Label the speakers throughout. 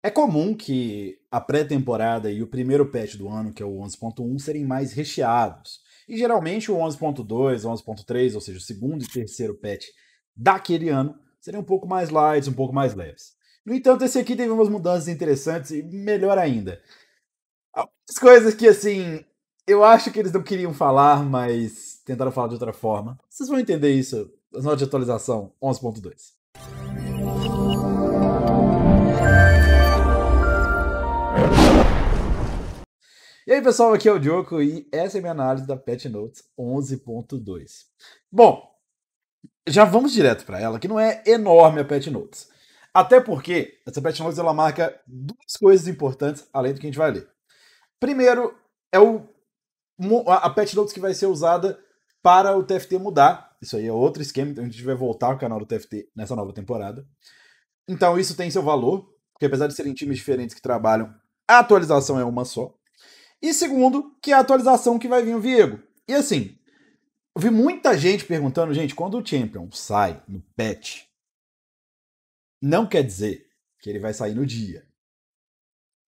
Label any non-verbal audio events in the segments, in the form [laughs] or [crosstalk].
Speaker 1: É comum que a pré-temporada e o primeiro patch do ano, que é o 11.1, serem mais recheados. E geralmente o 11.2, 11.3, ou seja, o segundo e terceiro patch daquele ano, seriam um pouco mais light, um pouco mais leves. No entanto, esse aqui teve umas mudanças interessantes e melhor ainda. Algumas coisas que, assim, eu acho que eles não queriam falar, mas tentaram falar de outra forma. Vocês vão entender isso nas notas de atualização 11.2. E aí, pessoal, aqui é o Diogo e essa é a minha análise da Pet Notes 11.2. Bom, já vamos direto para ela, que não é enorme a Pet Notes. Até porque essa Pet Notes ela marca duas coisas importantes além do que a gente vai ler. Primeiro, é o, a Pet Notes que vai ser usada para o TFT mudar. Isso aí é outro esquema, então a gente vai voltar ao canal do TFT nessa nova temporada. Então isso tem seu valor, porque apesar de serem times diferentes que trabalham, a atualização é uma só. E segundo, que é a atualização que vai vir o Viego. E assim, eu vi muita gente perguntando, gente, quando o Champion sai no patch, não quer dizer que ele vai sair no dia.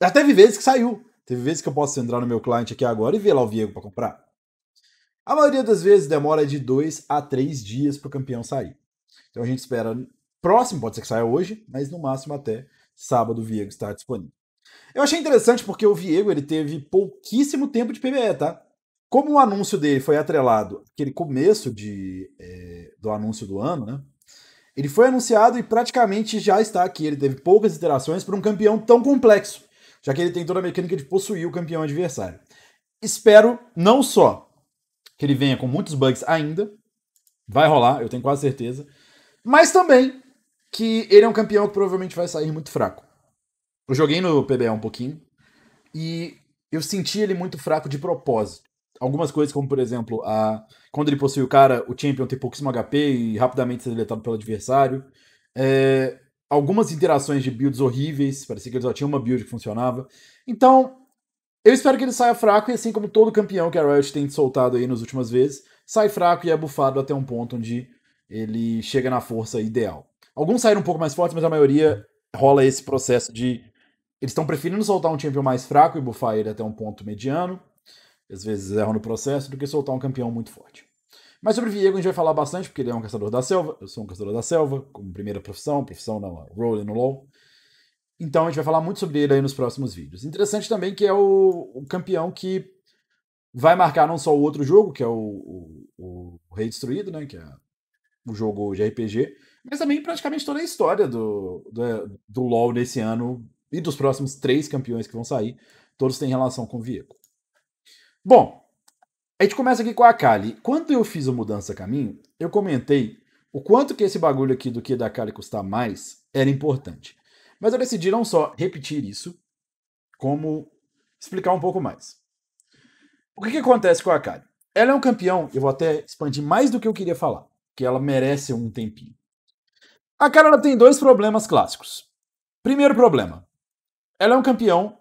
Speaker 1: Já teve vezes que saiu. Teve vezes que eu posso entrar no meu cliente aqui agora e ver lá o Viego para comprar. A maioria das vezes demora de dois a três dias para o campeão sair. Então a gente espera próximo, pode ser que saia hoje, mas no máximo até sábado o Viego está disponível. Eu achei interessante porque o Viego ele teve pouquíssimo tempo de PBE, tá? Como o anúncio dele foi atrelado aquele começo de, é, do anúncio do ano, né? Ele foi anunciado e praticamente já está aqui. Ele teve poucas interações para um campeão tão complexo, já que ele tem toda a mecânica de possuir o campeão adversário. Espero não só que ele venha com muitos bugs ainda, vai rolar, eu tenho quase certeza, mas também que ele é um campeão que provavelmente vai sair muito fraco. Eu joguei no PBA um pouquinho e eu senti ele muito fraco de propósito. Algumas coisas, como por exemplo, a quando ele possui o cara, o Champion tem pouquíssimo HP e rapidamente ser deletado pelo adversário. É... Algumas interações de builds horríveis, parecia que ele só tinha uma build que funcionava. Então, eu espero que ele saia fraco e assim como todo campeão que a Riot tem soltado aí nas últimas vezes, sai fraco e é bufado até um ponto onde ele chega na força ideal. Alguns saíram um pouco mais fortes, mas a maioria rola esse processo de eles estão preferindo soltar um champion mais fraco e bufar ele até um ponto mediano. Às vezes erram no processo, do que soltar um campeão muito forte. Mas sobre Viego a gente vai falar bastante, porque ele é um caçador da selva. Eu sou um caçador da selva, como primeira profissão, profissão não role no LoL. Então a gente vai falar muito sobre ele aí nos próximos vídeos. Interessante também que é o, o campeão que vai marcar não só o outro jogo, que é o, o, o, Rei Destruído, né? Que é o jogo de RPG, mas também praticamente toda a história do, do, do LoL nesse ano e dos próximos três campeões que vão sair, todos têm relação com o Vieco. Bom, a gente começa aqui com a Kali. Quando eu fiz a mudança caminho, eu comentei o quanto que esse bagulho aqui do que da Kali custar mais era importante. Mas eu decidi não só repetir isso, como explicar um pouco mais. O que, que acontece com a Kali? Ela é um campeão, eu vou até expandir mais do que eu queria falar, que ela merece um tempinho. A Kali ela tem dois problemas clássicos. Primeiro problema, ela é um campeão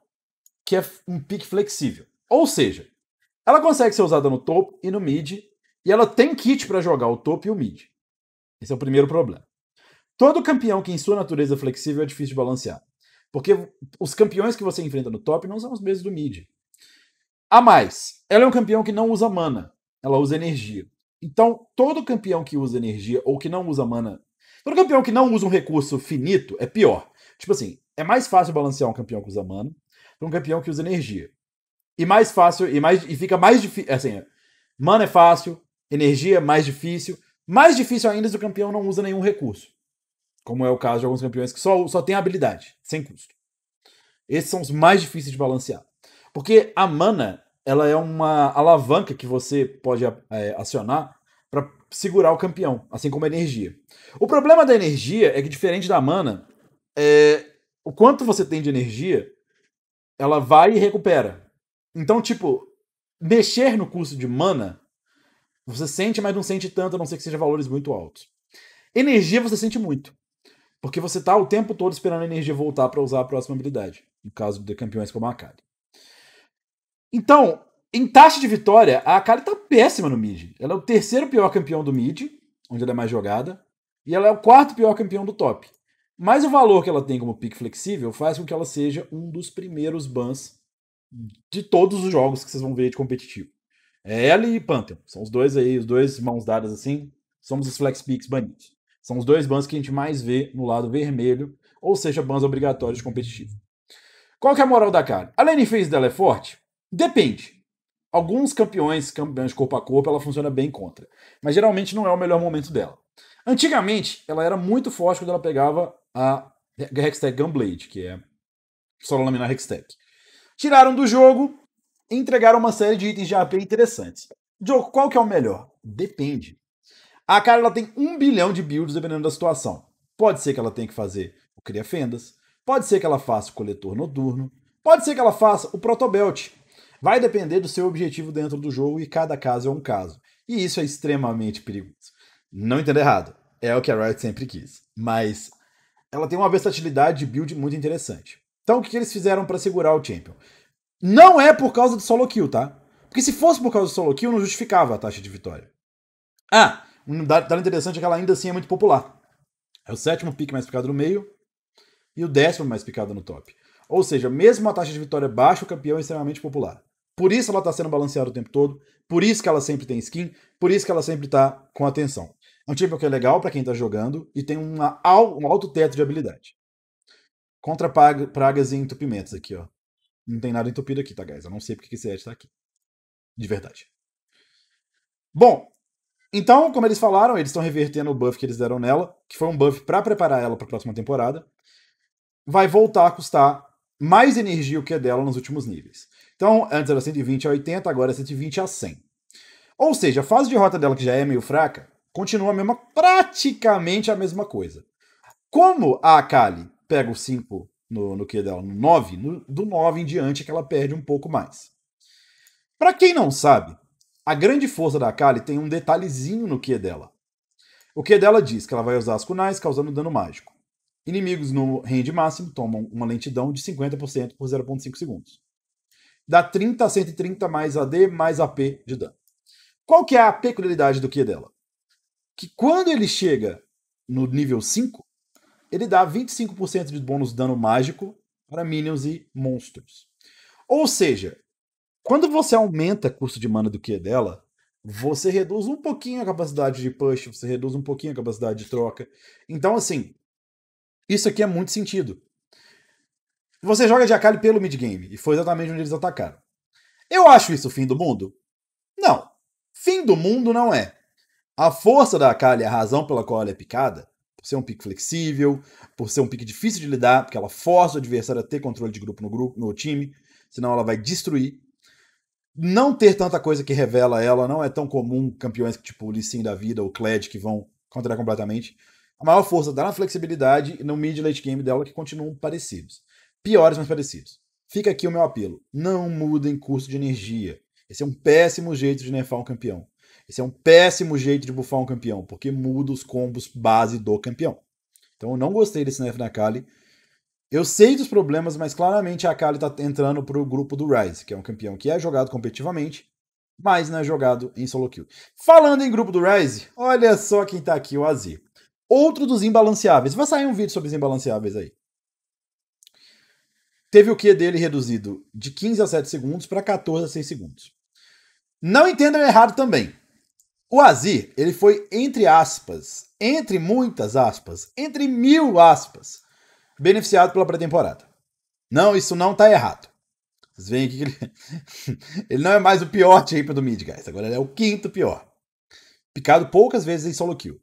Speaker 1: que é um pick flexível. Ou seja, ela consegue ser usada no topo e no mid, e ela tem kit para jogar o topo e o mid. Esse é o primeiro problema. Todo campeão que em sua natureza flexível é difícil de balancear, porque os campeões que você enfrenta no top não são os mesmos do mid. A mais, ela é um campeão que não usa mana, ela usa energia. Então, todo campeão que usa energia ou que não usa mana, todo campeão que não usa um recurso finito é pior. Tipo assim, é mais fácil balancear um campeão que usa mana do que um campeão que usa energia. E mais fácil, e, mais, e fica mais difícil. Assim, mana é fácil, energia é mais difícil. Mais difícil ainda se o campeão não usa nenhum recurso. Como é o caso de alguns campeões que só, só tem habilidade, sem custo. Esses são os mais difíceis de balancear. Porque a mana, ela é uma alavanca que você pode é, acionar para segurar o campeão, assim como a energia. O problema da energia é que, diferente da mana, é, o quanto você tem de energia, ela vai e recupera. Então, tipo, mexer no custo de mana, você sente, mas não sente tanto, a não ser que seja valores muito altos. Energia você sente muito. Porque você tá o tempo todo esperando a energia voltar para usar a próxima habilidade. No caso de campeões como a Akali. Então, em taxa de vitória, a Akali tá péssima no mid. Ela é o terceiro pior campeão do mid, onde ela é mais jogada. E ela é o quarto pior campeão do top. Mas o valor que ela tem como pick flexível faz com que ela seja um dos primeiros bans de todos os jogos que vocês vão ver de competitivo. É ela e Pantheon. São os dois aí, os dois mãos dadas assim. Somos os flex picks banidos. São os dois bans que a gente mais vê no lado vermelho, ou seja, bans obrigatórios de competitivo. Qual que é a moral da cara? A lane phase dela é forte? Depende. Alguns campeões, campeões de corpo a corpo, ela funciona bem contra. Mas geralmente não é o melhor momento dela. Antigamente, ela era muito forte quando ela pegava a Hextech Gunblade, que é solo laminar Hextech. Tiraram do jogo, entregaram uma série de itens de AP interessantes. Jogo, qual que é o melhor? Depende. A cara ela tem um bilhão de builds dependendo da situação. Pode ser que ela tenha que fazer o Cria Fendas, pode ser que ela faça o Coletor Noturno, pode ser que ela faça o Protobelt. Vai depender do seu objetivo dentro do jogo e cada caso é um caso. E isso é extremamente perigoso. Não entenda errado, é o que a Riot sempre quis. Mas ela tem uma versatilidade de build muito interessante. Então o que, eles fizeram para segurar o Champion? Não é por causa do solo kill, tá? Porque se fosse por causa do solo kill, não justificava a taxa de vitória. Ah, um dado interessante é que ela ainda assim é muito popular. É o sétimo pick mais picado no meio e o décimo mais picado no top. Ou seja, mesmo a taxa de vitória baixa, o campeão é extremamente popular. Por isso ela está sendo balanceada o tempo todo, por isso que ela sempre tem skin, por isso que ela sempre está com atenção um tipo que é legal para quem está jogando e tem uma, um alto teto de habilidade. Contra pragas e entupimentos aqui, ó. Não tem nada entupido aqui, tá, guys? Eu não sei porque que esse Ed tá aqui. De verdade. Bom, então, como eles falaram, eles estão revertendo o buff que eles deram nela, que foi um buff para preparar ela para a próxima temporada. Vai voltar a custar mais energia o que é dela nos últimos níveis. Então, antes era 120 a 80, agora é 120 a 100. Ou seja, a fase de rota dela, que já é meio fraca, Continua a mesma, praticamente a mesma coisa. Como a Akali pega o 5 no, no que dela, no 9, no, do 9 em diante é que ela perde um pouco mais. Para quem não sabe, a grande força da Akali tem um detalhezinho no que dela. O que dela diz que ela vai usar as kunais causando dano mágico. Inimigos no range máximo tomam uma lentidão de 50% por 0.5 segundos. Dá 30 a 130 mais AD mais AP de dano. Qual que é a peculiaridade do que dela? que quando ele chega no nível 5, ele dá 25% de bônus de dano mágico para minions e monstros. Ou seja, quando você aumenta o custo de mana do que é dela, você reduz um pouquinho a capacidade de push, você reduz um pouquinho a capacidade de troca. Então, assim, isso aqui é muito sentido. Você joga de Akali pelo mid-game, e foi exatamente onde eles atacaram. Eu acho isso o fim do mundo? Não. Fim do mundo não é. A força da Akali, a razão pela qual ela é picada, por ser um pique flexível, por ser um pique difícil de lidar, porque ela força o adversário a ter controle de grupo no grupo, no time, senão ela vai destruir. Não ter tanta coisa que revela ela, não é tão comum campeões tipo o Lissin da vida ou o Kled que vão contrariar completamente. A maior força dá na flexibilidade e no mid late game dela que continuam parecidos. Piores, mas parecidos. Fica aqui o meu apelo. Não mudem curso de energia. Esse é um péssimo jeito de nerfar um campeão. Esse é um péssimo jeito de bufar um campeão, porque muda os combos base do campeão. Então eu não gostei desse nerf na Kali. Eu sei dos problemas, mas claramente a Kali tá entrando pro grupo do Rise, que é um campeão que é jogado competitivamente, mas não é jogado em solo kill. Falando em grupo do Rise, olha só quem tá aqui, o Azir. Outro dos imbalanceáveis. Vai sair um vídeo sobre os imbalanceáveis aí. Teve o Q dele reduzido de 15 a 7 segundos para 14 a 6 segundos. Não entendam errado também. O Azir, ele foi entre aspas, entre muitas aspas, entre mil aspas, beneficiado pela pré-temporada. Não, isso não tá errado. Vocês veem aqui que ele... [laughs] ele não é mais o pior shape do mid, guys. Agora ele é o quinto pior. Picado poucas vezes em solo kill.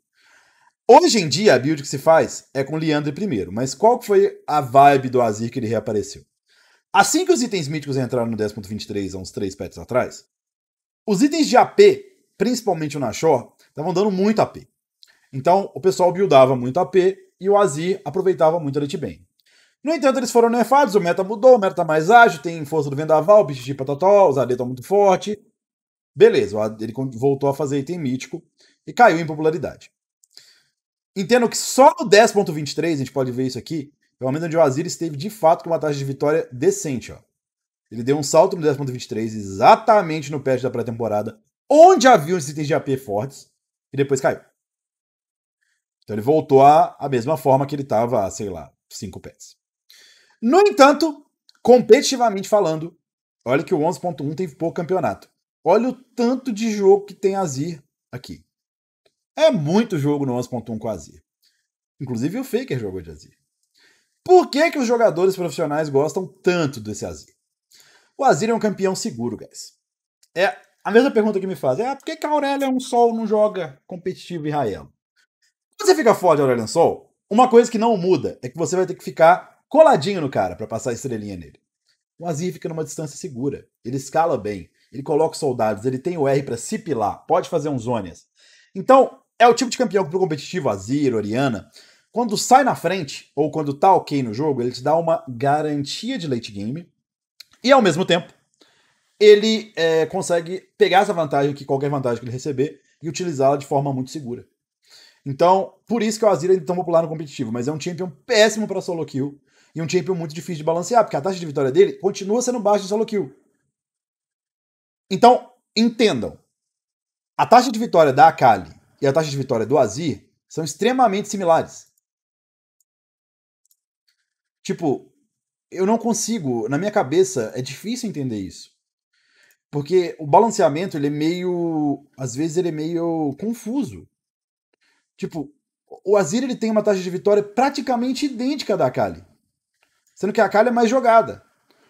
Speaker 1: Hoje em dia, a build que se faz é com Leandro primeiro, mas qual foi a vibe do Azir que ele reapareceu? Assim que os itens míticos entraram no 10.23 há uns 3 pets atrás, os itens de AP principalmente o Nashor, estavam dando muito AP. Então, o pessoal buildava muito AP e o Azir aproveitava muito a Litbane. No entanto, eles foram nerfados, o meta mudou, o meta tá mais ágil, tem força do vendaval, bicho de patató, os AD tá muito forte. Beleza, ele voltou a fazer item mítico e caiu em popularidade. Entendo que só no 10.23, a gente pode ver isso aqui, é o momento onde o Azir esteve de fato com uma taxa de vitória decente. Ó. Ele deu um salto no 10.23, exatamente no patch da pré-temporada, onde havia uns itens de AP fortes e depois caiu. Então ele voltou à, à mesma forma que ele estava, sei lá, cinco pets. No entanto, competitivamente falando, olha que o 11.1 tem pouco campeonato. Olha o tanto de jogo que tem Azir aqui. É muito jogo no 11.1 com Azir. Inclusive o Faker jogou de Azir. Por que, que os jogadores profissionais gostam tanto desse Azir? O Azir é um campeão seguro, guys. É a mesma pergunta que me fazem é ah, por que, que a Aurélia um Sol não joga competitivo em Raelo? Quando você fica forte, Aurélia Sol, uma coisa que não muda é que você vai ter que ficar coladinho no cara para passar a estrelinha nele. O Azir fica numa distância segura. Ele escala bem, ele coloca soldados, ele tem o R para se pilar, pode fazer uns zonas. Então, é o tipo de campeão que pro competitivo, Azir, Oriana, quando sai na frente ou quando tá ok no jogo, ele te dá uma garantia de late game e ao mesmo tempo ele é, consegue pegar essa vantagem, que qualquer vantagem que ele receber, e utilizá-la de forma muito segura. Então, por isso que o Azir é tão popular no competitivo, mas é um champion péssimo para solo kill e um champion muito difícil de balancear, porque a taxa de vitória dele continua sendo baixa em solo kill. Então, entendam. A taxa de vitória da Akali e a taxa de vitória do Azir são extremamente similares. Tipo, eu não consigo, na minha cabeça, é difícil entender isso. Porque o balanceamento, ele é meio. Às vezes, ele é meio confuso. Tipo, o Azir ele tem uma taxa de vitória praticamente idêntica à da Akali. Sendo que a Akali é mais jogada.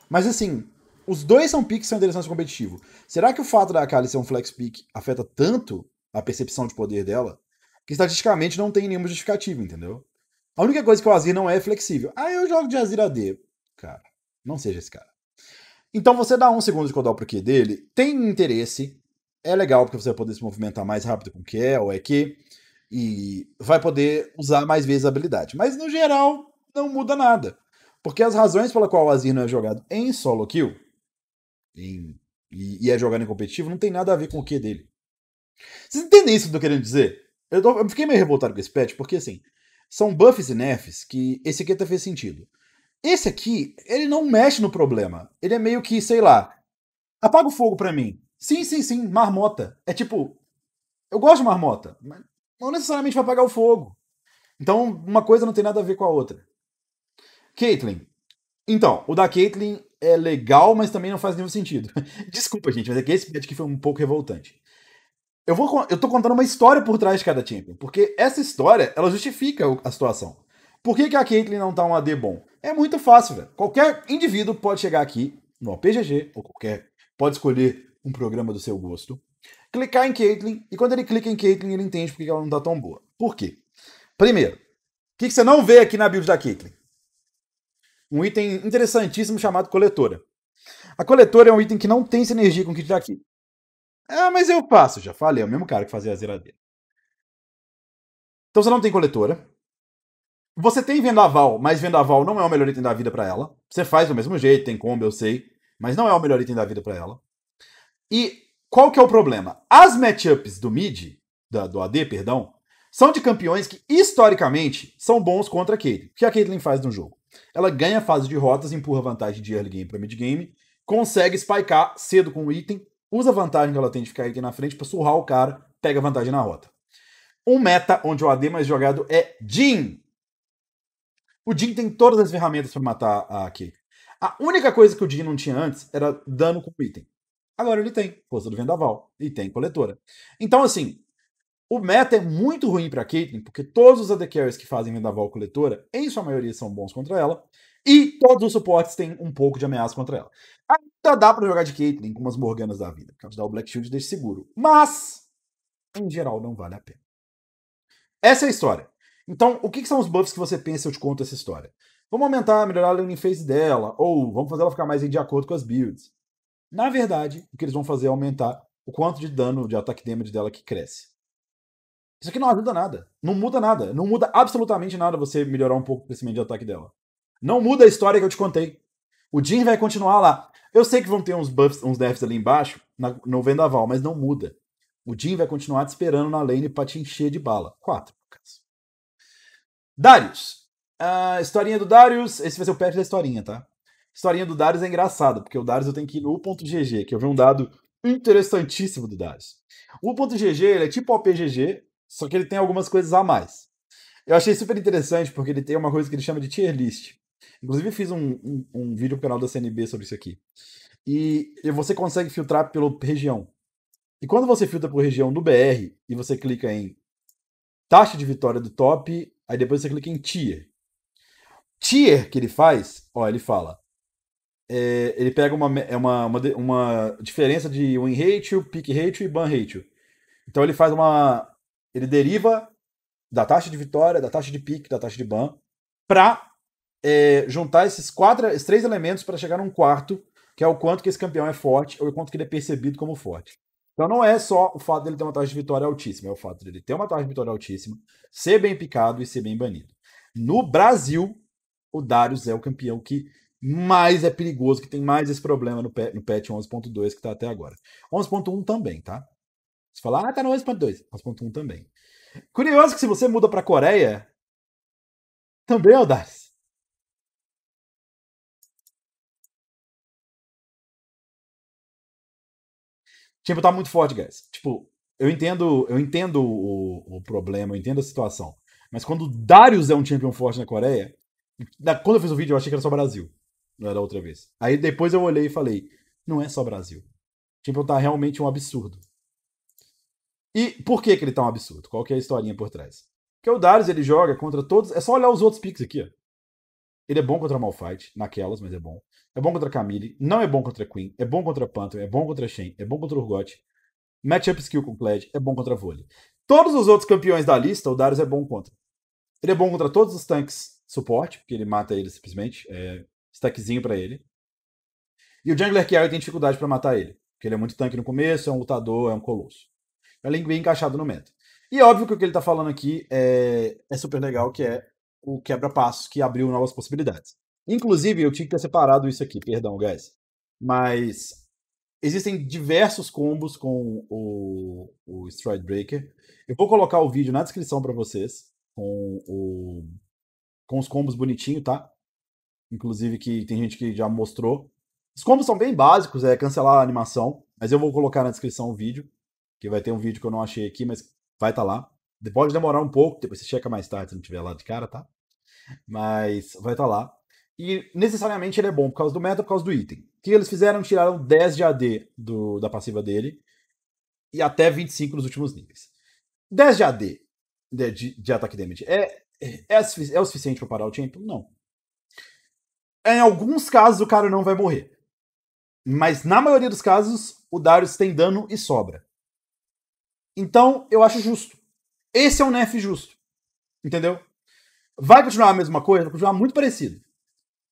Speaker 1: Mas assim, os dois são picks que são interessantes competitivo. Será que o fato da Akali ser um flex pick afeta tanto a percepção de poder dela? Que estatisticamente não tem nenhuma justificativa, entendeu? A única coisa que o Azir não é flexível. Ah, eu jogo de Azir AD. Cara, não seja esse cara. Então você dá um segundo de cooldown pro Q dele, tem interesse, é legal porque você vai poder se movimentar mais rápido com o Q é, ou é Q, e vai poder usar mais vezes a habilidade. Mas no geral, não muda nada. Porque as razões pela qual o Azir não é jogado em solo kill em, e, e, é jogado em competitivo não tem nada a ver com o Q dele. Vocês entendem isso que eu tô querendo dizer? Eu, tô, eu fiquei meio revoltado com esse patch, porque assim, são buffs e nerfs que esse Q tá fez sentido. Esse aqui, ele não mexe no problema. Ele é meio que, sei lá, apaga o fogo para mim. Sim, sim, sim, marmota. É tipo, eu gosto de marmota, mas não necessariamente vai apagar o fogo. Então, uma coisa não tem nada a ver com a outra. Caitlyn. Então, o da Caitlyn é legal, mas também não faz nenhum sentido. [laughs] Desculpa, gente, mas é que esse patch aqui foi um pouco revoltante. Eu, vou, eu tô contando uma história por trás de cada champion, porque essa história, ela justifica a situação. Por que, que a Caitlyn não tá um AD bom? É muito fácil, velho. Qualquer indivíduo pode chegar aqui no OPGG, ou qualquer, pode escolher um programa do seu gosto, clicar em Caitlyn, e quando ele clica em Caitlyn, ele entende porque ela não tá tão boa. Por quê? Primeiro, o que, que você não vê aqui na build da Caitlyn? Um item interessantíssimo chamado coletora. A coletora é um item que não tem sinergia com o kit da Caitlyn. Ah, mas eu passo, já falei, é o mesmo cara que fazia a zeradeira. Então você não tem coletora, você tem vendaval, mas vendaval não é o melhor item da vida para ela. Você faz do mesmo jeito, tem combo, eu sei, mas não é o melhor item da vida para ela. E qual que é o problema? As matchups do mid, da, do AD, perdão, são de campeões que historicamente são bons contra a Caitlyn. O que a Caitlyn faz no jogo? Ela ganha fase de rotas, empurra vantagem de early game para mid game, consegue spikear cedo com o item, usa a vantagem que ela tem de ficar aqui na frente para surrar o cara, pega vantagem na rota. Um meta onde o AD mais jogado é Jin, o Jin tem todas as ferramentas para matar a Caitlyn. A única coisa que o Jin não tinha antes era dano com item. Agora ele tem força do vendaval e tem coletora. Então, assim, o meta é muito ruim para Caitlyn, porque todos os AD carries que fazem vendaval coletora, em sua maioria, são bons contra ela. E todos os suportes têm um pouco de ameaça contra ela. Ainda dá para jogar de Caitlyn com umas Morganas da vida, porque ela te dá o Black Shield e deixa seguro. Mas, em geral, não vale a pena. Essa é a história. Então, o que, que são os buffs que você pensa eu te conto essa história? Vamos aumentar, melhorar a landing phase dela, ou vamos fazer ela ficar mais de acordo com as builds. Na verdade, o que eles vão fazer é aumentar o quanto de dano de ataque damage dela que cresce. Isso aqui não ajuda nada. Não muda nada. Não muda absolutamente nada você melhorar um pouco o crescimento de ataque dela. Não muda a história que eu te contei. O Jin vai continuar lá. Eu sei que vão ter uns buffs, uns nerfs ali embaixo, na, no vendaval, mas não muda. O Jin vai continuar te esperando na lane pra te encher de bala. 4. Darius. A historinha do Darius. Esse vai ser o patch da historinha, tá? Historinha do Darius é engraçada, porque o Darius eu tenho que ir no .gg, que eu vi um dado interessantíssimo do Darius. O .gg, ele é tipo OPGG, só que ele tem algumas coisas a mais. Eu achei super interessante, porque ele tem uma coisa que ele chama de tier list. Inclusive, fiz um, um, um vídeo no canal da CNB sobre isso aqui. E, e você consegue filtrar pela região. E quando você filtra por região do BR e você clica em taxa de vitória do top, Aí depois você clica em tier. Tier que ele faz, ó, ele fala. É, ele pega uma, é uma, uma, uma diferença de win ratio, pick ratio e ban ratio. Então ele faz uma. Ele deriva da taxa de vitória, da taxa de pick, da taxa de ban, para é, juntar esses, quatro, esses três elementos para chegar num quarto, que é o quanto que esse campeão é forte ou o quanto que ele é percebido como forte. Então não é só o fato dele ter uma taxa de vitória altíssima, é o fato dele ter uma taxa de vitória altíssima, ser bem picado e ser bem banido. No Brasil, o Darius é o campeão que mais é perigoso, que tem mais esse problema no, pet, no patch 11.2 que está até agora. 11.1 também, tá? Você fala, ah, tá no 11.2. 11.1 também. Curioso que se você muda para Coreia, também é o Darius. Tipo, tá muito forte, guys. Tipo, eu entendo, eu entendo o, o problema, eu entendo a situação. Mas quando o Darius é um champion forte na Coreia, na, quando eu fiz o vídeo, eu achei que era só Brasil. Não era outra vez. Aí depois eu olhei e falei, não é só Brasil. O tipo, champion tá realmente um absurdo. E por que, que ele tá um absurdo? Qual que é a historinha por trás? Porque o Darius ele joga contra todos. É só olhar os outros picks aqui, ó. Ele é bom contra Malphite, naquelas, mas é bom. É bom contra Camille, não é bom contra Queen, é bom contra Panther, é bom contra Shen, é bom contra Urgot. Matchup skill com Kled, é bom contra Vole. Todos os outros campeões da lista, o Darius é bom contra. Ele é bom contra todos os tanques suporte, porque ele mata ele simplesmente, é stackzinho para ele. E o Jungler Kiara tem dificuldade para matar ele, porque ele é muito tanque no começo, é um lutador, é um colosso. é bem encaixado no meta. E óbvio que o que ele tá falando aqui é, é super legal, que é o quebra-passos que abriu novas possibilidades. Inclusive, eu tinha que ter separado isso aqui, perdão, guys. Mas existem diversos combos com o, o Stride Breaker. Eu vou colocar o vídeo na descrição para vocês com, o, com os combos bonitinho, tá? Inclusive que tem gente que já mostrou. Os combos são bem básicos, é cancelar a animação, mas eu vou colocar na descrição o vídeo, que vai ter um vídeo que eu não achei aqui, mas vai estar tá lá. Pode demorar um pouco, depois você checa mais tarde se não tiver lá de cara, tá? Mas vai estar tá lá. E necessariamente ele é bom por causa do meta, por causa do item. O que eles fizeram? Tiraram 10 de AD do, da passiva dele e até 25 nos últimos níveis. 10 de AD de, de, de ataque damage é, é, é, é o suficiente para parar o champion? Não. Em alguns casos o cara não vai morrer. Mas na maioria dos casos, o Darius tem dano e sobra. Então, eu acho justo. Esse é um nerf justo. Entendeu? Vai continuar a mesma coisa? Vai continuar muito parecido.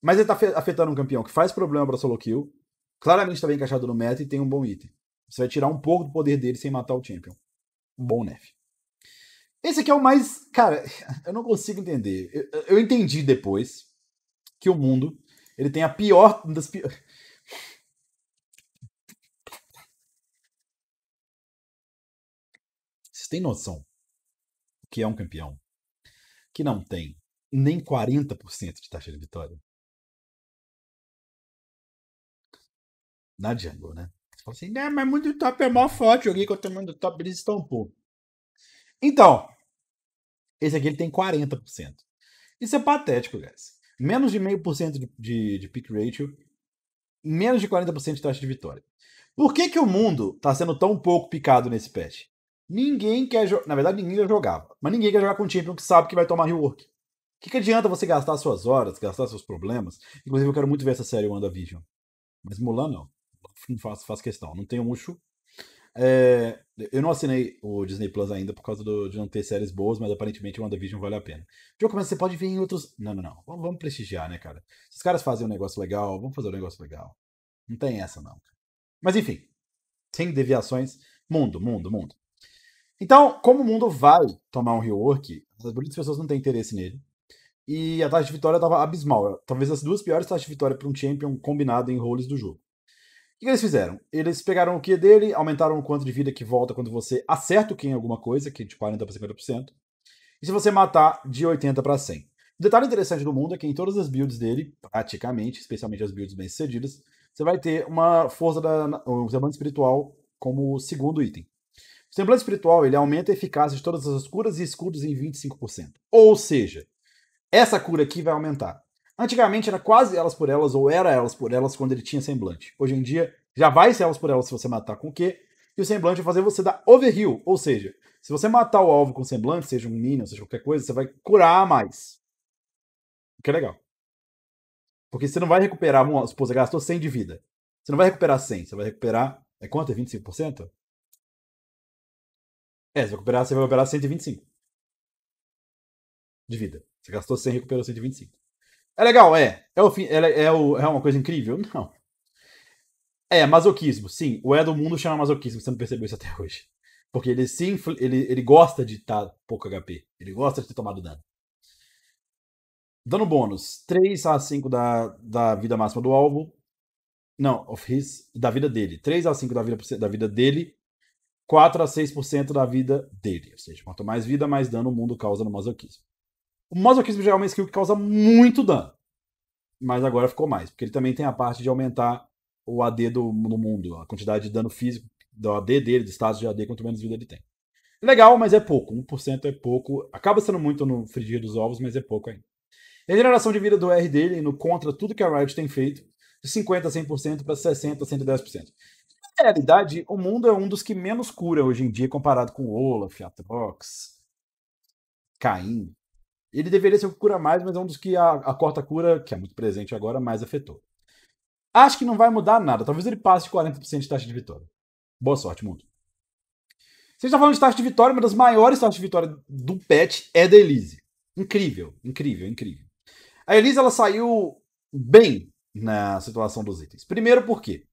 Speaker 1: Mas ele tá afetando um campeão que faz problema pra solo kill, claramente tá bem encaixado no meta e tem um bom item. Você vai tirar um pouco do poder dele sem matar o champion. Um bom nerf. Esse aqui é o mais. Cara, [laughs] eu não consigo entender. Eu, eu entendi depois que o mundo ele tem a pior. das piores. Vocês têm noção o que é um campeão? que não tem nem 40% de taxa de vitória? Na Django, né? Você fala assim, né, mas muito top é mó forte, joguei contra o mundo top, eles estão pouco. Então, esse aqui ele tem 40%. Isso é patético, guys. Menos de meio por cento de, de pick ratio, menos de 40% de taxa de vitória. Por que, que o mundo está sendo tão pouco picado nesse patch? Ninguém quer jogar. Na verdade, ninguém já jogava. Mas ninguém quer jogar com um time que sabe que vai tomar rework. O que, que adianta você gastar suas horas, gastar seus problemas? Inclusive, eu quero muito ver essa série WandaVision. Mas Mulan, não. Não faço, faço questão. Não tenho muxo. É... eu não assinei o Disney Plus ainda por causa do... de não ter séries boas, mas aparentemente WandaVision vale a pena. Jogo, mas você pode ver em outros. Não, não, não. Vamos, vamos prestigiar, né, cara? Se os caras fazem um negócio legal, vamos fazer um negócio legal. Não tem essa, não. Mas enfim. Sem deviações. Mundo, mundo, mundo. Então, como o mundo vai tomar um rework, as muitas pessoas não têm interesse nele. E a taxa de vitória estava abismal. Talvez as duas piores taxas de vitória para um champion combinado em roles do jogo. O que, eles fizeram? Eles pegaram o Q dele, aumentaram o quanto de vida que volta quando você acerta o Q em alguma coisa, que é de 40% para 50%. E se você matar, de 80% para 100%. O detalhe interessante do mundo é que em todas as builds dele, praticamente, especialmente as builds bem-sucedidas, você vai ter uma força da um espiritual como segundo item. O semblante espiritual ele aumenta a eficácia de todas as curas e escudos em 25%. Ou seja, essa cura aqui vai aumentar. Antigamente era quase elas por elas, ou era elas por elas quando ele tinha semblante. Hoje em dia, já vai ser elas por elas se você matar com o quê? E o semblante vai fazer você dar overheal, ou seja, se você matar o alvo com semblante, seja um minion, seja qualquer coisa, você vai curar mais. O que é legal. Porque você não vai recuperar, vamos supor, você gastou 100 de vida. Você não vai recuperar 100, você vai recuperar, é quanto? É 25%? É, você vai recuperar, você vai recuperar 125 de vida. Você gastou 100 e recuperou 125. É legal, é. É, o fim, é, é, o, é uma coisa incrível? Não. É, masoquismo. Sim, o É do Mundo chama masoquismo, você não percebeu isso até hoje. Porque ele sim, ele, ele gosta de estar tá pouco HP. Ele gosta de ter tomado dano. Dano bônus. 3 a 5 da, da vida máxima do alvo. Não, of his, da vida dele. 3 a 5 da vida, da vida dele 4 a 6% da vida dele. Ou seja, quanto mais vida, mais dano o mundo causa no masoquismo. O masoquismo já é uma skill que causa muito dano. Mas agora ficou mais, porque ele também tem a parte de aumentar o AD do, no mundo, a quantidade de dano físico do AD dele, do status de AD, quanto menos vida ele tem. É legal, mas é pouco. 1% é pouco. Acaba sendo muito no frigir dos ovos, mas é pouco ainda. É a regeneração de vida do R dele, no contra tudo que a Riot tem feito, de 50% a 100% para 60% a 110% realidade, o mundo é um dos que menos cura hoje em dia comparado com Olaf, Atrox, Caim. Ele deveria ser o que cura mais, mas é um dos que a, a corta cura, que é muito presente agora, mais afetou. Acho que não vai mudar nada. Talvez ele passe de 40% de taxa de vitória. Boa sorte, mundo. Você está falando de taxa de vitória, uma das maiores taxas de vitória do pet é da Elise. Incrível, incrível, incrível. A Elise ela saiu bem na situação dos itens. Primeiro por quê?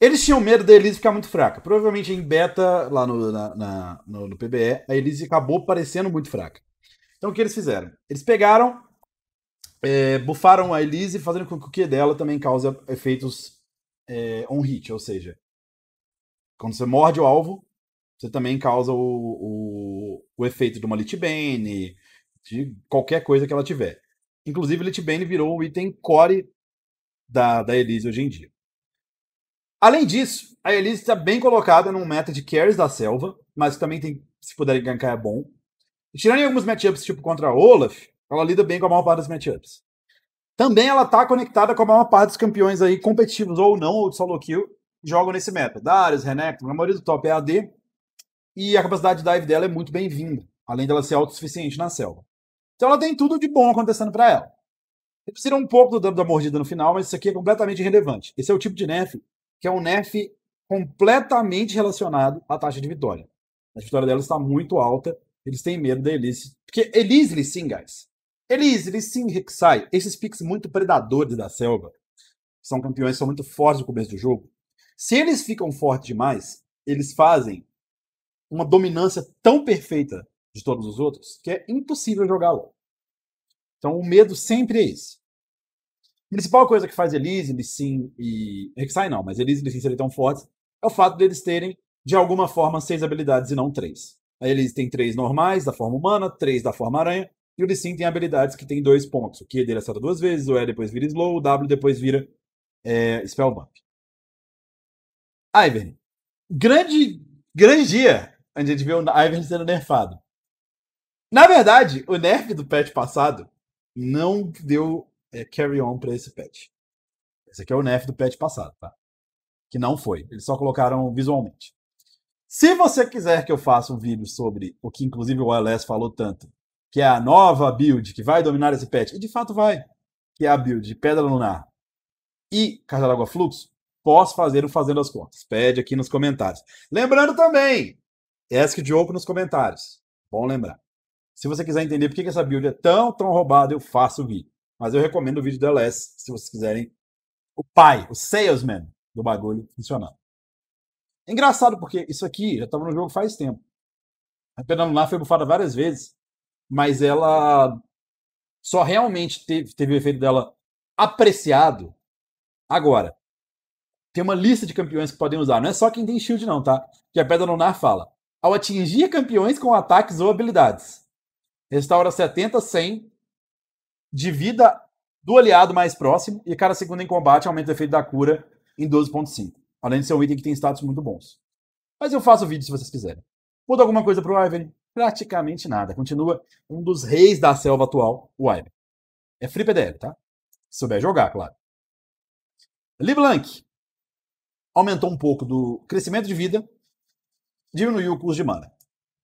Speaker 1: Eles tinham medo da Elise ficar muito fraca. Provavelmente em beta, lá no, na, na, no, no PBE, a Elise acabou parecendo muito fraca. Então o que eles fizeram? Eles pegaram, é, bufaram a Elise, fazendo com que o Q dela também cause efeitos é, on-hit, ou seja, quando você morde o alvo, você também causa o, o, o efeito de uma Litbane, de qualquer coisa que ela tiver. Inclusive, Litbane virou o item core da, da Elise hoje em dia. Além disso, a Elise está bem colocada num meta de carries da selva, mas também tem, se puder gankar, é bom. E tirando alguns matchups, tipo contra a Olaf, ela lida bem com a maior parte dos matchups. Também ela está conectada com a maior parte dos campeões aí, competitivos ou não, ou de solo kill, jogam nesse meta. Darius, Renekton, na maioria do top é AD, e a capacidade de dive dela é muito bem-vinda, além dela ser autossuficiente na selva. Então ela tem tudo de bom acontecendo para ela. Você precisa um pouco do dano da mordida no final, mas isso aqui é completamente irrelevante. Esse é o tipo de nerf que é um NEF completamente relacionado à taxa de vitória. A vitória dela está muito alta, eles têm medo da Elise. Porque Elise sim, guys. Elise sim, Rek'Sai, esses picks muito predadores da selva, são campeões, são muito fortes no começo do jogo. Se eles ficam fortes demais, eles fazem uma dominância tão perfeita de todos os outros que é impossível jogar LoL. Então o medo sempre é esse principal coisa que faz Elise, Lissin e. Rek'Sai não, mas Elise e Lissin serem tão fortes é o fato deles terem, de alguma forma, seis habilidades e não três. A Elise tem três normais, da forma humana, três da forma aranha, e o Lissin tem habilidades que tem dois pontos. O Q dele acerta duas vezes, o E depois vira slow, o W depois vira é, spell bump. Ivern. Grande, grande dia a gente vê o Ivern sendo nerfado. Na verdade, o nerf do patch passado não deu é, carry on para esse patch. Esse aqui é o NEF do patch passado, tá? Que não foi. Eles só colocaram visualmente. Se você quiser que eu faça um vídeo sobre o que inclusive o OLS falou tanto, que é a nova build que vai dominar esse patch, e de fato vai, que é a build de Pedra Lunar e Casa d'Água Fluxo, posso fazer o Fazendo as Contas. Pede aqui nos comentários. Lembrando também, ask Diogo nos comentários. Bom lembrar. Se você quiser entender por que essa build é tão, tão roubada, eu faço o vídeo. Mas eu recomendo o vídeo do LS, se vocês quiserem. O pai, o salesman do bagulho funcionando. É engraçado porque isso aqui já estava no jogo faz tempo. A Pedanular foi bufada várias vezes, mas ela só realmente teve, teve o efeito dela apreciado agora. Tem uma lista de campeões que podem usar. Não é só quem tem shield, não, tá? Que a Pedra Lunar fala. Ao atingir campeões com ataques ou habilidades. Restaura 70, 100 de vida do aliado mais próximo e cada segundo em combate aumenta o efeito da cura em 12.5. Além de ser um item que tem status muito bons. Mas eu faço o vídeo se vocês quiserem. Muda alguma coisa pro Ivan? Praticamente nada. Continua um dos reis da selva atual, o Ivan. É free PDL, tá? Se souber jogar, claro. LeBlanc aumentou um pouco do crescimento de vida, diminuiu o custo de mana.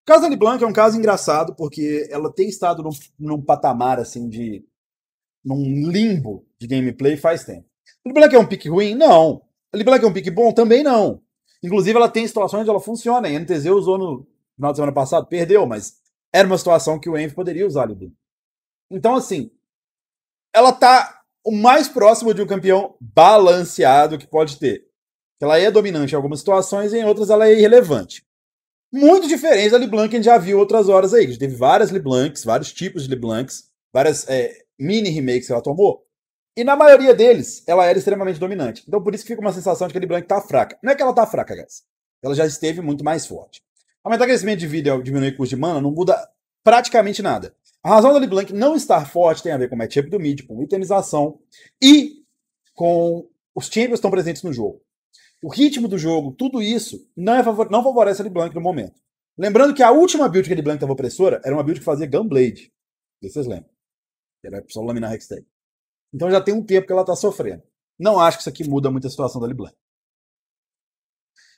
Speaker 1: O caso da LeBlanc é um caso engraçado, porque ela tem estado num, num patamar assim de num limbo de gameplay faz tempo. LeBlanc é um pick ruim? Não. LeBlanc é um pick bom? Também não. Inclusive, ela tem situações onde ela funciona. a NTZ usou no final de semana passado, perdeu, mas era uma situação que o Envy poderia usar ali. Então, assim, ela tá o mais próximo de um campeão balanceado que pode ter. Ela é dominante em algumas situações e em outras ela é irrelevante. Muito diferente da LeBlanc que a gente já viu outras horas aí. A gente teve várias LeBlancs, vários tipos de LeBlancs, várias é, mini remakes que ela tomou, e na maioria deles, ela era extremamente dominante. Então por isso que fica uma sensação de que a Leblanc tá fraca. Não é que ela tá fraca, guys. Ela já esteve muito mais forte. Aumentar crescimento de vida e diminuir custo de mana não muda praticamente nada. A razão da LeBlanc não estar forte tem a ver com o matchup do mid, com itemização e com os champions estão presentes no jogo. O ritmo do jogo, tudo isso, não, é favor... não favorece a LeBlanc no momento. Lembrando que a última build que a LeBlanc estava opressora era uma build que fazia Gunblade. Vocês lembram? Terapia é laminar hextag. Então já tem um tempo que ela está sofrendo. Não acho que isso aqui muda muito a situação da Liblan.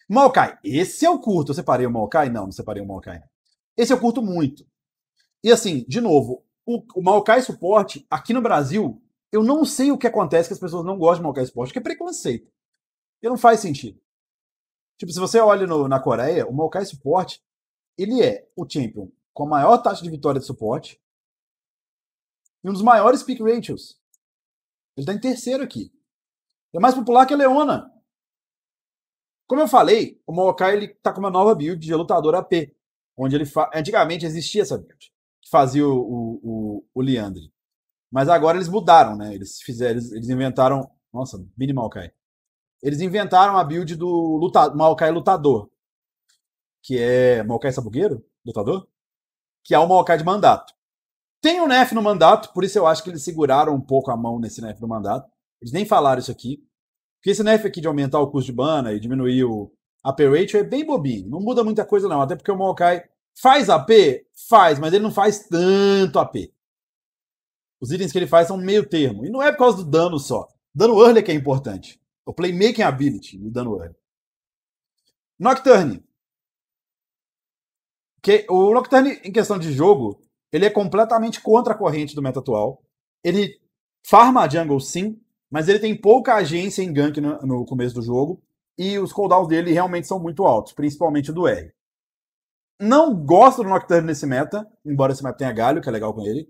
Speaker 1: Maokai. Esse eu é curto. Eu separei o Maokai? Não, não separei o Maokai. Esse eu curto muito. E assim, de novo, o, o Maokai suporte, aqui no Brasil, eu não sei o que acontece que as pessoas não gostam de Maokai suporte, que é preconceito. E não faz sentido. Tipo, se você olha no, na Coreia, o Maokai suporte, ele é o champion com a maior taxa de vitória de suporte, e um dos maiores pick ratios. Ele está em terceiro aqui. É mais popular que a Leona. Como eu falei, o Maokai ele tá com uma nova build de lutador AP. Onde ele fa... Antigamente existia essa build. Que fazia o, o, o, o Leandre. Mas agora eles mudaram, né? Eles fizeram. Eles, eles inventaram. Nossa, mini Maokai. Eles inventaram a build do luta... Maokai lutador. Que é. Maokai sabugueiro? Lutador? Que é o Maokai de mandato. Tem o um NEF no mandato, por isso eu acho que eles seguraram um pouco a mão nesse NEF do mandato. Eles nem falaram isso aqui. Porque esse NEF aqui de aumentar o custo de bana e diminuir o AP ratio é bem bobinho. Não muda muita coisa, não. Até porque o Maokai faz AP? Faz, mas ele não faz tanto AP. Os itens que ele faz são meio termo. E não é por causa do dano só. Dano early é que é importante. O playmaking ability do dano early. Nocturne. Que, o Nocturne, em questão de jogo, ele é completamente contra a corrente do meta atual. Ele farma a jungle sim, mas ele tem pouca agência em gank no, no começo do jogo. E os cooldowns dele realmente são muito altos, principalmente do R. Não gosto do Nocturne nesse meta, embora esse meta tenha galho, que é legal com ele.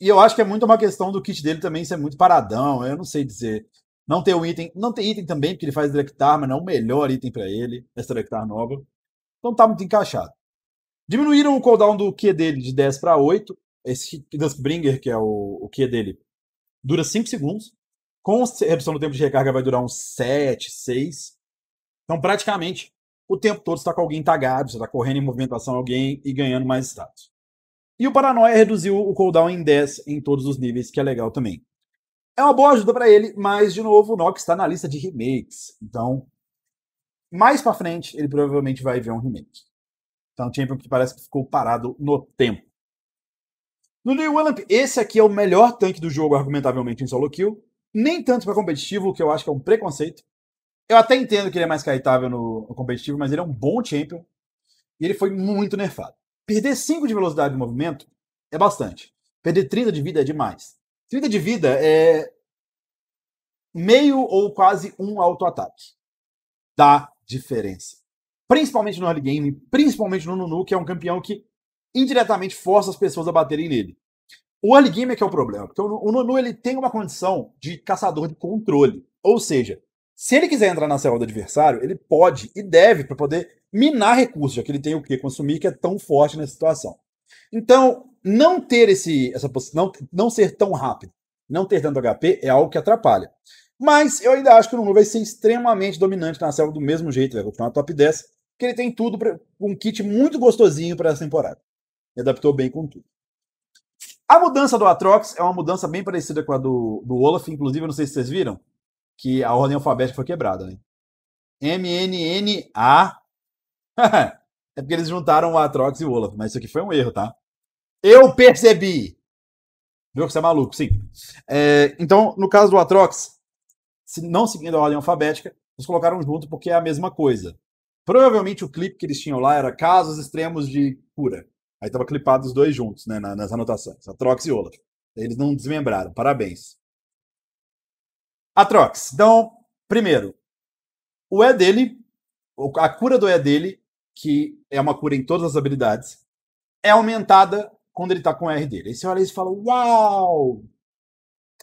Speaker 1: E eu acho que é muito uma questão do kit dele também ser muito paradão, eu não sei dizer. Não tem um item, não tem item também, porque ele faz Delectar, mas não é o melhor item para ele, essa Delectar nova. Então tá muito encaixado. Diminuíram o cooldown do Q dele de 10 para 8. Esse Duskbringer, que é o, o Q dele, dura 5 segundos. Com redução do tempo de recarga, vai durar uns 7, 6. Então, praticamente, o tempo todo está com alguém tagado, você está correndo em movimentação alguém e ganhando mais status. E o Paranoia reduziu o cooldown em 10 em todos os níveis, que é legal também. É uma boa ajuda para ele, mas de novo o Nox está na lista de remakes. Então, mais para frente ele provavelmente vai ver um remake. Então, um champion que parece que ficou parado no tempo. No New Wamp, esse aqui é o melhor tanque do jogo, argumentavelmente, em solo kill. Nem tanto para competitivo, que eu acho que é um preconceito. Eu até entendo que ele é mais caetável no, no competitivo, mas ele é um bom champion. E ele foi muito nerfado. Perder 5 de velocidade de movimento é bastante. Perder 30 de vida é demais. 30 de vida é meio ou quase um auto-ataque. Dá diferença principalmente no early game, principalmente no Nunu, que é um campeão que indiretamente força as pessoas a baterem nele. O early game é que é o problema, porque o Nunu ele tem uma condição de caçador de controle, ou seja, se ele quiser entrar na selva do adversário, ele pode e deve para poder minar recursos, já que ele tem o que consumir que é tão forte nessa situação. Então, não ter esse essa posição, não ser tão rápido, não ter tanto HP é algo que atrapalha. Mas eu ainda acho que o Nunu vai ser extremamente dominante na selva do mesmo jeito, vai continuar top 10 porque ele tem tudo, pra, um kit muito gostosinho para essa temporada. E adaptou bem com tudo. A mudança do Atrox é uma mudança bem parecida com a do, do Olaf, inclusive, eu não sei se vocês viram, que a ordem alfabética foi quebrada, né? MNNA. [laughs] é porque eles juntaram o Atrox e o Olaf, mas isso aqui foi um erro, tá? Eu percebi! Viu que você é maluco, sim. É, então, no caso do Atrox, se não seguindo a ordem alfabética, eles colocaram junto porque é a mesma coisa. Provavelmente o clipe que eles tinham lá era casos extremos de cura. Aí tava clipado os dois juntos, né, nas anotações, Atrox e Olaf. Eles não desmembraram, parabéns. Atrox, então, primeiro, o E dele, a cura do E dele, que é uma cura em todas as habilidades, é aumentada quando ele tá com o R dele. Aí você olha e fala, uau!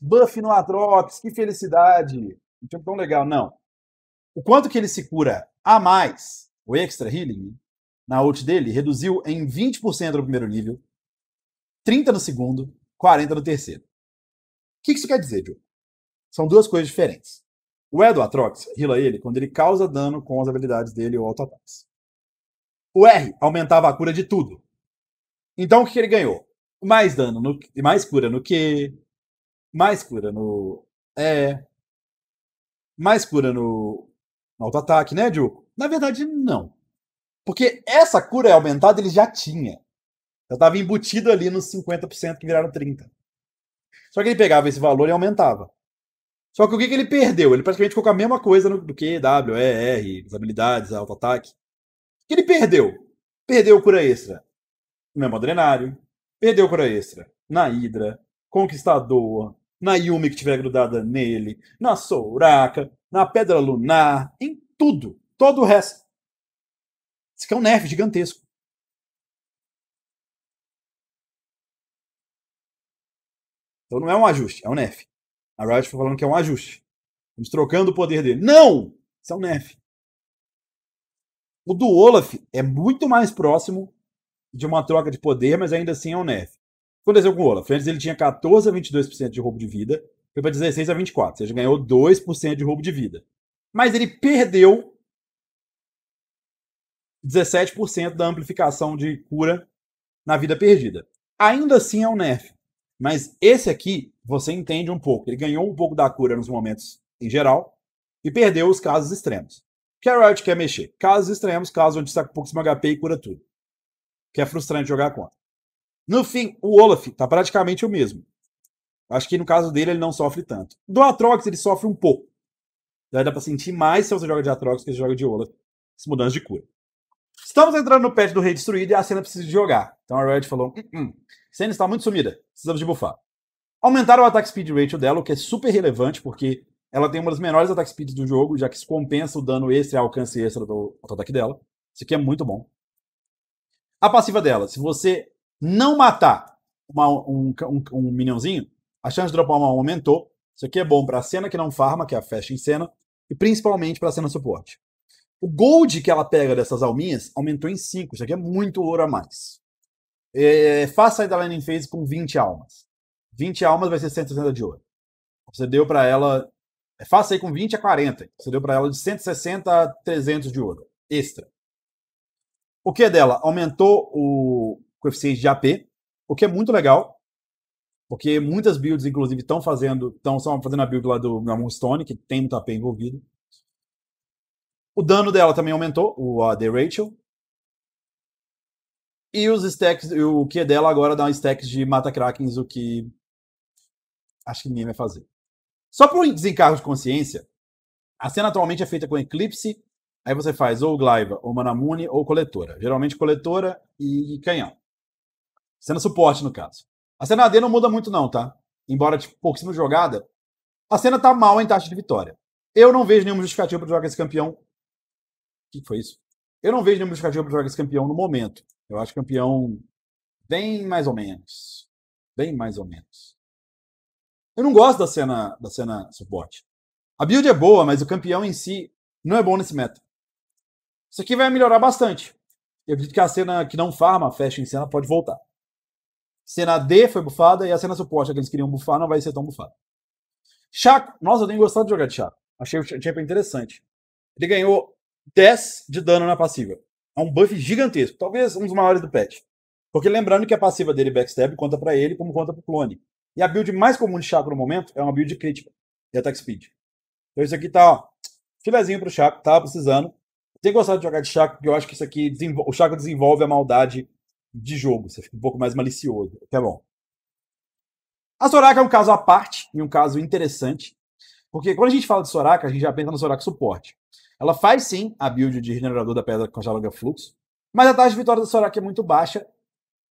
Speaker 1: Buff no Atrox, que felicidade! Um então, tão legal. Não. O quanto que ele se cura a mais, o Extra Healing, na ult dele, reduziu em 20% no primeiro nível, 30% no segundo, 40% no terceiro. O que isso quer dizer, Joe? São duas coisas diferentes. O E do Atrox heala ele quando ele causa dano com as habilidades dele ou auto-ataques. O R aumentava a cura de tudo. Então o que ele ganhou? Mais dano, no, mais cura no Q, mais cura no E, mais cura no Auto-ataque, né, Diogo? Na verdade, não. Porque essa cura aumentada ele já tinha. Já estava embutido ali nos 50% que viraram 30%. Só que ele pegava esse valor e aumentava. Só que o que, que ele perdeu? Ele praticamente ficou com a mesma coisa no, do que W, E, R, as habilidades, auto-ataque. O que ele perdeu? Perdeu cura extra no adrenário, perdeu cura extra na Hidra, Conquistador, na Yumi que estiver grudada nele, na Souraca, na Pedra Lunar, em tudo, todo o resto. Isso aqui é um nerf gigantesco. Então não é um ajuste, é um nerf. A Riot foi tá falando que é um ajuste. Estamos trocando o poder dele. Não! Isso é um nerf. O do Olaf é muito mais próximo de uma troca de poder, mas ainda assim é um nerf aconteceu com o Olaf? Antes ele tinha 14 a 22% de roubo de vida, foi para 16 a 24, ou seja, ganhou 2% de roubo de vida. Mas ele perdeu 17% da amplificação de cura na vida perdida. Ainda assim é um nerf. Mas esse aqui você entende um pouco. Ele ganhou um pouco da cura nos momentos em geral e perdeu os casos extremos. Que a Riot quer mexer. Casos extremos, casos onde está com pouquíssimo HP e cura tudo. Que é frustrante jogar contra. No fim, o Olaf tá praticamente o mesmo. Acho que no caso dele ele não sofre tanto. Do Atrox ele sofre um pouco. Já dá para sentir mais se você joga de Atrox que se joga de Olaf. As mudanças de cura. Estamos entrando no patch do Rei Destruído e a cena precisa de jogar. Então a Riot falou: hum, hum cena está muito sumida, precisamos de buffar. Aumentaram o attack speed ratio dela, o que é super relevante, porque ela tem uma das menores attack speeds do jogo, já que se compensa o dano extra e alcance extra do auto-ataque dela. Isso aqui é muito bom. A passiva dela, se você não matar uma, um, um, um a chance de dropar uma aumentou. Isso aqui é bom para a cena que não farma, que é a festa em cena, e principalmente para a cena suporte. O gold que ela pega dessas alminhas aumentou em 5. Isso aqui é muito ouro a mais. É, faça a da landing phase com 20 almas. 20 almas vai ser 160 de ouro. Você deu para ela. É, faça aí com 20 a 40. Você deu para ela de 160 a 300 de ouro. Extra. O que é dela? Aumentou o, coeficiente de AP, o que é muito legal, porque muitas builds, inclusive, estão fazendo, estão fazendo a build lá do Moonstone, que tem muito AP envolvido. O dano dela também aumentou, o AD Rachel. E os stacks, o que dela agora dá um stacks de mata krakens, o que acho que ninguém vai fazer. Só por desencargo de consciência, a cena atualmente é feita com Eclipse, aí você faz ou Glaiva, ou Manamune, ou Coletora. Geralmente Coletora e Canhão. Cena suporte, no caso. A cena AD não muda muito, não, tá? Embora de tipo, pouquíssima jogada, a cena tá mal em taxa de vitória. Eu não vejo nenhuma justificativa para jogar esse campeão. O que foi isso? Eu não vejo nenhuma justificativa para jogar esse campeão no momento. Eu acho campeão bem mais ou menos. Bem mais ou menos. Eu não gosto da cena da cena suporte. A build é boa, mas o campeão em si não é bom nesse meta. Isso aqui vai melhorar bastante. Eu acredito que a cena que não farma, fecha em cena, pode voltar. Cena D foi bufada e a cena suporte que eles queriam bufar não vai ser tão bufada. Chaco. Nossa, eu tenho gostado de jogar de Chaco. Achei o Champion interessante. Ele ganhou 10 de dano na passiva. É um buff gigantesco. Talvez um dos maiores do patch. Porque lembrando que a passiva dele, Backstab, conta para ele como conta pro clone. E a build mais comum de Chaco no momento é uma build crítica de attack speed. Então isso aqui tá, ó, filezinho pro Chaco, tava precisando. Tenho gostado de jogar de Chaco, porque eu acho que isso aqui, o Chaco desenvolve a maldade de jogo, você fica um pouco mais malicioso, que tá é bom. A Soraka é um caso à parte e um caso interessante, porque quando a gente fala de Soraka, a gente já pensa no Soraka suporte. Ela faz sim a build de regenerador da pedra com longa fluxo, mas a taxa de vitória da Soraka é muito baixa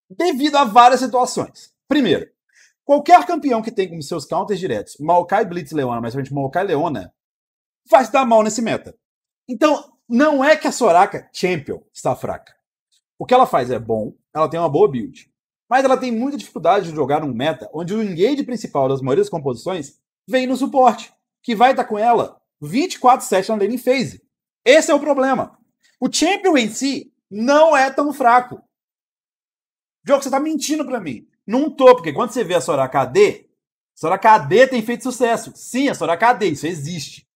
Speaker 1: devido a várias situações. Primeiro, qualquer campeão que tem como seus counters diretos Maokai Blitz Leona, mas principalmente Maokai Leona, vai se dar mal nesse meta. Então, não é que a Soraka Champion está fraca. O que ela faz é bom, ela tem uma boa build. Mas ela tem muita dificuldade de jogar um meta onde o engage principal das maiores composições vem no suporte, que vai estar tá com ela 24-7 na lane phase. Esse é o problema. O champion em si não é tão fraco. Jogo, você tá mentindo para mim. Não tô, porque quando você vê a Sora KD, Sora KD tem feito sucesso. Sim, a Sora KD, isso existe.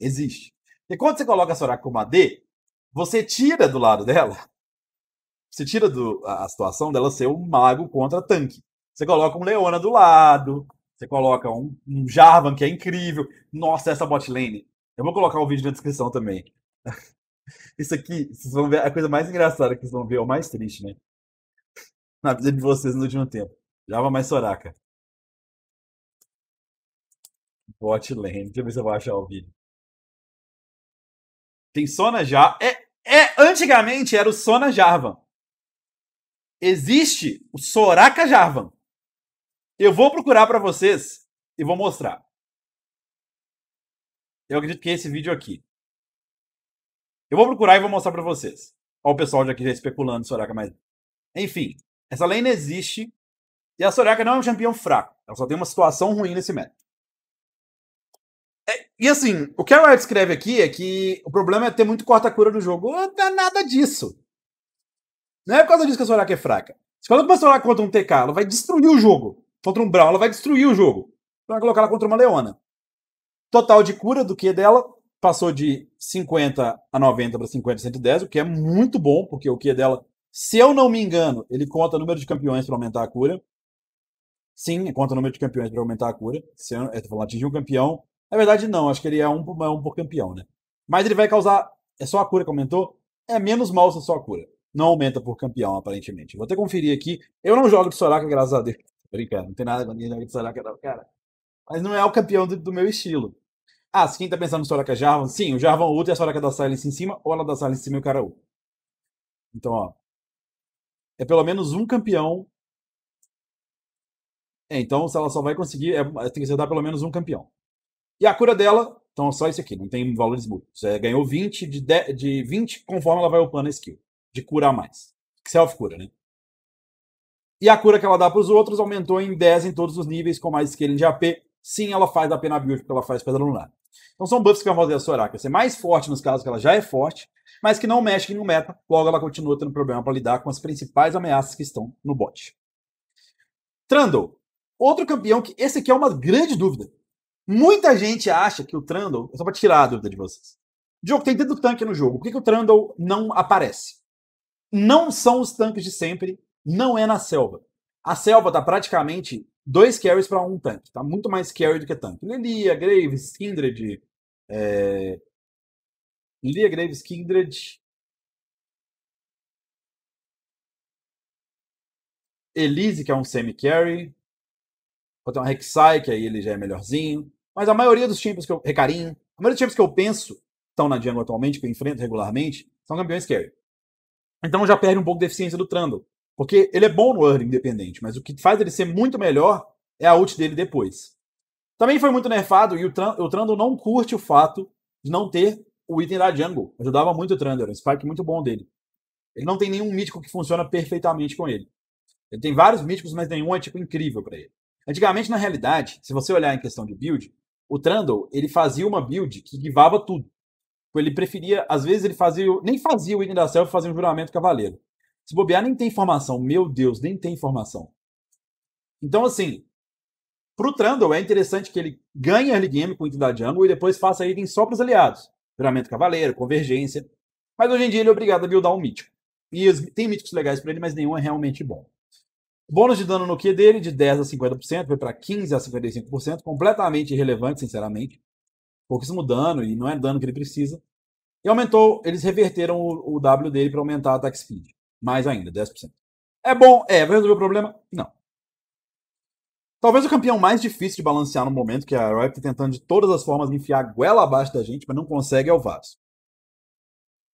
Speaker 1: Existe. E quando você coloca a Soraka como AD, você tira do lado dela você tira do, a situação dela ser um mago contra tanque. Você coloca um Leona do lado, você coloca um, um Jarvan, que é incrível. Nossa, essa bot lane. Eu vou colocar o um vídeo na descrição também. [laughs] Isso aqui, vocês vão ver a coisa mais engraçada que vocês vão ver, é ou mais triste, né? [laughs] Na vida de vocês no último tempo. Java mais Soraka. Bot lane. Deixa eu ver se eu vou achar o vídeo. Tem Sona já. É, é, antigamente era o Sona Jarvan. Existe o Soraka Jarvan. Eu vou procurar para vocês e vou mostrar. Eu acredito que é esse vídeo aqui. Eu vou procurar e vou mostrar para vocês. Olha o pessoal já aqui já especulando Soraka mas Enfim, essa lane existe. E a Soraka não é um campeão fraco. Ela só tem uma situação ruim nesse meta. É, e assim, o que a Riot escreve aqui é que o problema é ter muito corta-cura no jogo. Não é nada disso. Não é por causa disso que a Soraka é fraca. Se ela começar a jogar contra um TK, ela vai destruir o jogo. Contra um Brawl, ela vai destruir o jogo. Então vai colocar ela contra uma Leona. Total de cura do que dela passou de 50 a 90 para 50 a 110, o que é muito bom, porque o que é dela, se eu não me engano, ele conta o número de campeões para aumentar a cura. Sim, conta o número de campeões para aumentar a cura. Se eu, eu é, falando, atingir um campeão. Na verdade, não, acho que ele é um, é um por campeão, né? Mas ele vai causar. É só a cura que aumentou? É menos mal se é só a cura não aumenta por campeão, aparentemente. Vou até conferir aqui. Eu não jogo de Soraka, graças a Deus. Brincando, não tem nada com ninguém de Soraka, não, cara. Mas não é o campeão do, do meu estilo. Ah, se quem tá pensando no Soraka é Jarvan, sim, o Jarvan Ultra e a Soraka da Silence em cima, ou ela da Silence em cima e o cara Ultra. Então, ó. É pelo menos um campeão. É, então, se ela só vai conseguir, é, é tem que acertar pelo menos um campeão. E a cura dela, então é só isso aqui, não tem valores múltiplos. É, ganhou 20 de, de, de 20 conforme ela vai upando a skill de curar a mais. Self-cura, né? E a cura que ela dá para os outros aumentou em 10 em todos os níveis, com mais scaling de AP. Sim, ela faz AP pena build, porque ela faz pedra lunar. Então são buffs que vão fazer a Soraka ser mais forte nos casos que ela já é forte, mas que não mexe no meta, logo ela continua tendo problema para lidar com as principais ameaças que estão no bot. Trundle. Outro campeão que esse aqui é uma grande dúvida. Muita gente acha que o Trundle, só para tirar a dúvida de vocês. Diogo, tem do tanque no jogo, por que, que o Trundle não aparece? não são os tanques de sempre, não é na selva. A selva tá praticamente dois carries para um tanque, tá muito mais carry do que tanque. Lelia, Graves, Kindred. É... Lelia, Graves, Kindred. Elise, que é um semi-carry. Botei uma Rek'Sai, que aí ele já é melhorzinho. Mas a maioria dos times que eu. recarinho, A maioria dos times que eu penso estão na jungle atualmente, que eu enfrento regularmente, são campeões carry. Então já perde um pouco da eficiência do Trundle. Porque ele é bom no early independente, mas o que faz ele ser muito melhor é a ult dele depois. Também foi muito nerfado e o, Tran o Trundle não curte o fato de não ter o item da jungle. Ajudava muito o Trundle, um spike muito bom dele. Ele não tem nenhum mítico que funciona perfeitamente com ele. Ele tem vários míticos, mas nenhum é tipo incrível para ele. Antigamente, na realidade, se você olhar em questão de build, o Trundle ele fazia uma build que guivava tudo. Tipo, ele preferia, às vezes ele fazia, nem fazia o William da Selva, fazia um juramento cavaleiro. Se bobear, nem tem informação. Meu Deus, nem tem informação. Então, assim, pro Trundle é interessante que ele ganhe early game com o Entidade Jungle e depois faça item só pros aliados. Juramento cavaleiro, convergência. Mas hoje em dia ele é obrigado a buildar um mítico. E tem míticos legais para ele, mas nenhum é realmente bom. Bônus de dano no Q dele, de 10% a 50%, foi para 15% a 55%, completamente irrelevante, sinceramente pouquíssimo dano, e não é dano que ele precisa. E aumentou, eles reverteram o, o W dele para aumentar a attack speed. Mais ainda, 10%. É bom? É. Vai resolver o problema? Não. Talvez o campeão mais difícil de balancear no momento, que é a Riot tá tentando de todas as formas enfiar a goela abaixo da gente, mas não consegue, é o Varus.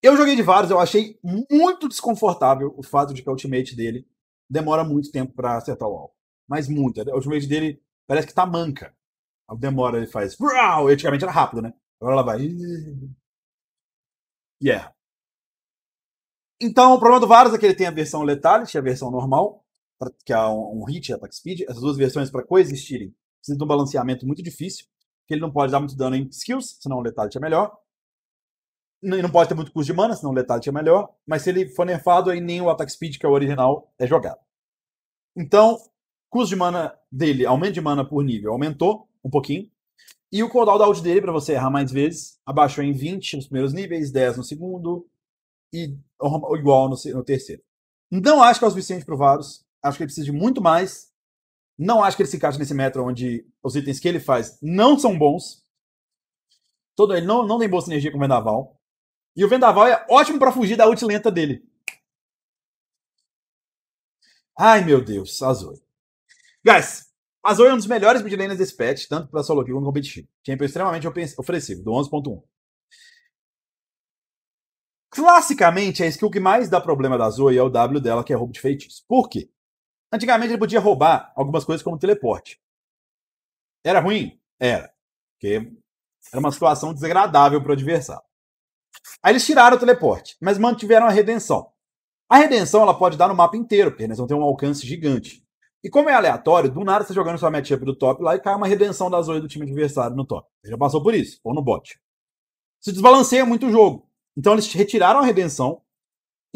Speaker 1: Eu joguei de Varus, eu achei muito desconfortável o fato de que a ultimate dele demora muito tempo para acertar o alvo. Mas muito. A ultimate dele parece que tá manca demora, ele faz. Brau! E antigamente era rápido, né? Agora ela vai. E yeah. erra. Então, o problema do Varus é que ele tem a versão Lethality e a versão normal, que é um hit e é attack speed. Essas duas versões, para coexistirem, precisam de um balanceamento muito difícil, que ele não pode dar muito dano em skills, senão o Lethality é melhor. E não pode ter muito custo de mana, senão o Lethality é melhor. Mas se ele for nerfado, aí nem o attack speed, que é o original, é jogado. Então, custo de mana dele, aumento de mana por nível, aumentou um pouquinho. E o cooldown da ult dele, para você errar mais vezes, abaixou em 20 nos primeiros níveis, 10 no segundo e igual no, no terceiro. Não acho que é o suficiente pro Varus. Acho que ele precisa de muito mais. Não acho que ele se encaixe nesse metro onde os itens que ele faz não são bons. Todo ele não, não tem boa sinergia com o Vendaval. E o Vendaval é ótimo para fugir da ult lenta dele. Ai, meu Deus, azul. Guys, Mazou é um dos melhores midlaners desse patch, tanto para solo como quanto competitivo. Champion extremamente oferecido, do 11.1. Classicamente, a skill que mais dá problema da Zoe é o W dela, que é roubo de feitiço. Por quê? Antigamente ele podia roubar algumas coisas como teleporte. Era ruim? Era. Porque era uma situação desagradável para o adversário. Aí eles tiraram o teleporte, mas mantiveram a redenção. A redenção ela pode dar no mapa inteiro, porque eles vão ter um alcance gigante. E como é aleatório, do nada você jogando sua matchup do top lá e cai uma redenção da Zoe do time adversário no top. Ele já passou por isso, ou no bot. Se desbalanceia muito o jogo. Então eles retiraram a redenção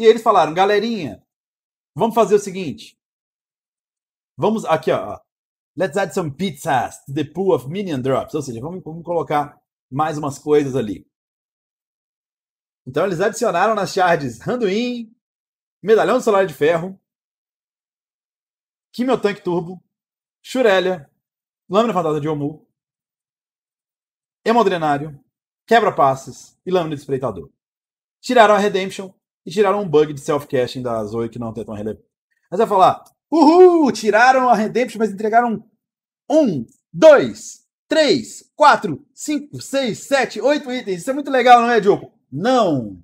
Speaker 1: e eles falaram, galerinha, vamos fazer o seguinte. Vamos, aqui ó, let's add some pizzas to the pool of minion drops. Ou seja, vamos, vamos colocar mais umas coisas ali. Então eles adicionaram nas shards Randuin, Medalhão do Solar de Ferro, Kimiotank Turbo, Shurelia, Lâmina Fantasma de Omu, Hemodrenário, Quebra-Passes e Lâmina de Espreitador. Tiraram a Redemption e tiraram um bug de self-caching da Zoe que não tem tão relevante. Mas vai falar, uhul, tiraram a Redemption, mas entregaram um, dois, três, quatro, cinco, seis, sete, oito itens. Isso é muito legal, não é, Diogo? Não!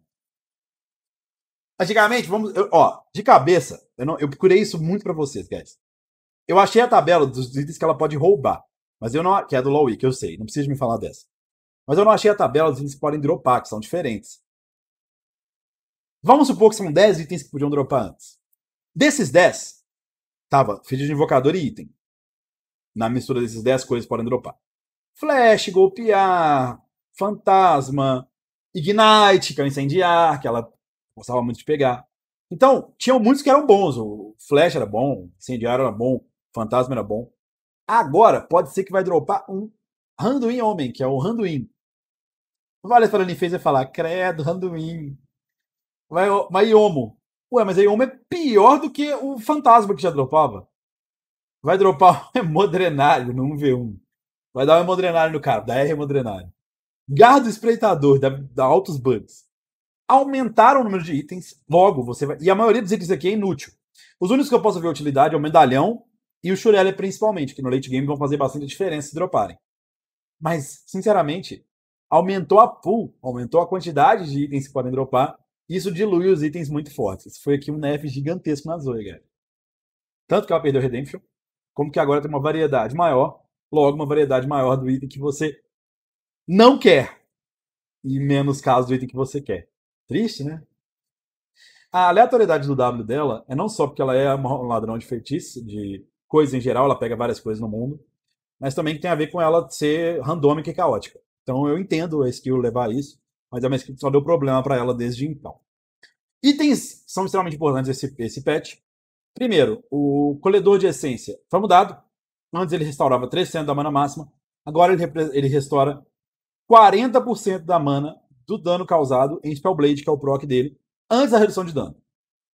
Speaker 1: Antigamente, vamos. ó, de cabeça, eu, não, eu procurei isso muito para vocês, guys. Eu achei a tabela dos itens que ela pode roubar. Mas eu não. Que é do Low Week, eu sei. Não precisa me falar dessa. Mas eu não achei a tabela dos itens que podem dropar, que são diferentes. Vamos supor que são 10 itens que podiam dropar antes. Desses 10, tava feitiço de invocador e item. Na mistura desses 10 coisas podem dropar. Flash, golpear, fantasma, ignite, que é incendiar, que ela gostava muito de pegar. Então, tinham muitos que eram bons. O Flash era bom, o Incendiário era bom, o Fantasma era bom. Agora, pode ser que vai dropar um Randuin Homem, que é o Randuin. Várias vale falando em fez é falar, credo, Randuin. Vai, vai Iomo. Ué, mas a Iomo é pior do que o Fantasma que já dropava. Vai dropar [laughs] um Hemodrenário no 1v1. Vai dar um Hemodrenário no cara, dá R Hemodrenário. do Espreitador, da dá altos bugs aumentaram o número de itens, logo você vai. E a maioria dos itens aqui é inútil. Os únicos que eu posso ver utilidade é o medalhão e o Shurelly principalmente, que no late game vão fazer bastante diferença se droparem. Mas, sinceramente, aumentou a pool, aumentou a quantidade de itens que podem dropar, e isso dilui os itens muito fortes. Isso foi aqui um nerf gigantesco na Zoe, galera. Tanto que ela perdeu Redemption, como que agora tem uma variedade maior, logo uma variedade maior do item que você não quer, e menos caso do item que você quer. Triste, né? A aleatoriedade do W dela é não só porque ela é um ladrão de feitiço, de coisa em geral, ela pega várias coisas no mundo, mas também tem a ver com ela ser randômica e caótica. Então eu entendo a skill levar isso, mas é uma skill que só deu problema para ela desde então. Itens são extremamente importantes esse, esse patch. Primeiro, o colhedor de essência foi mudado. Antes ele restaurava 300 da mana máxima, agora ele, ele restaura 40% da mana do dano causado em Spellblade, que é o proc dele, antes da redução de dano.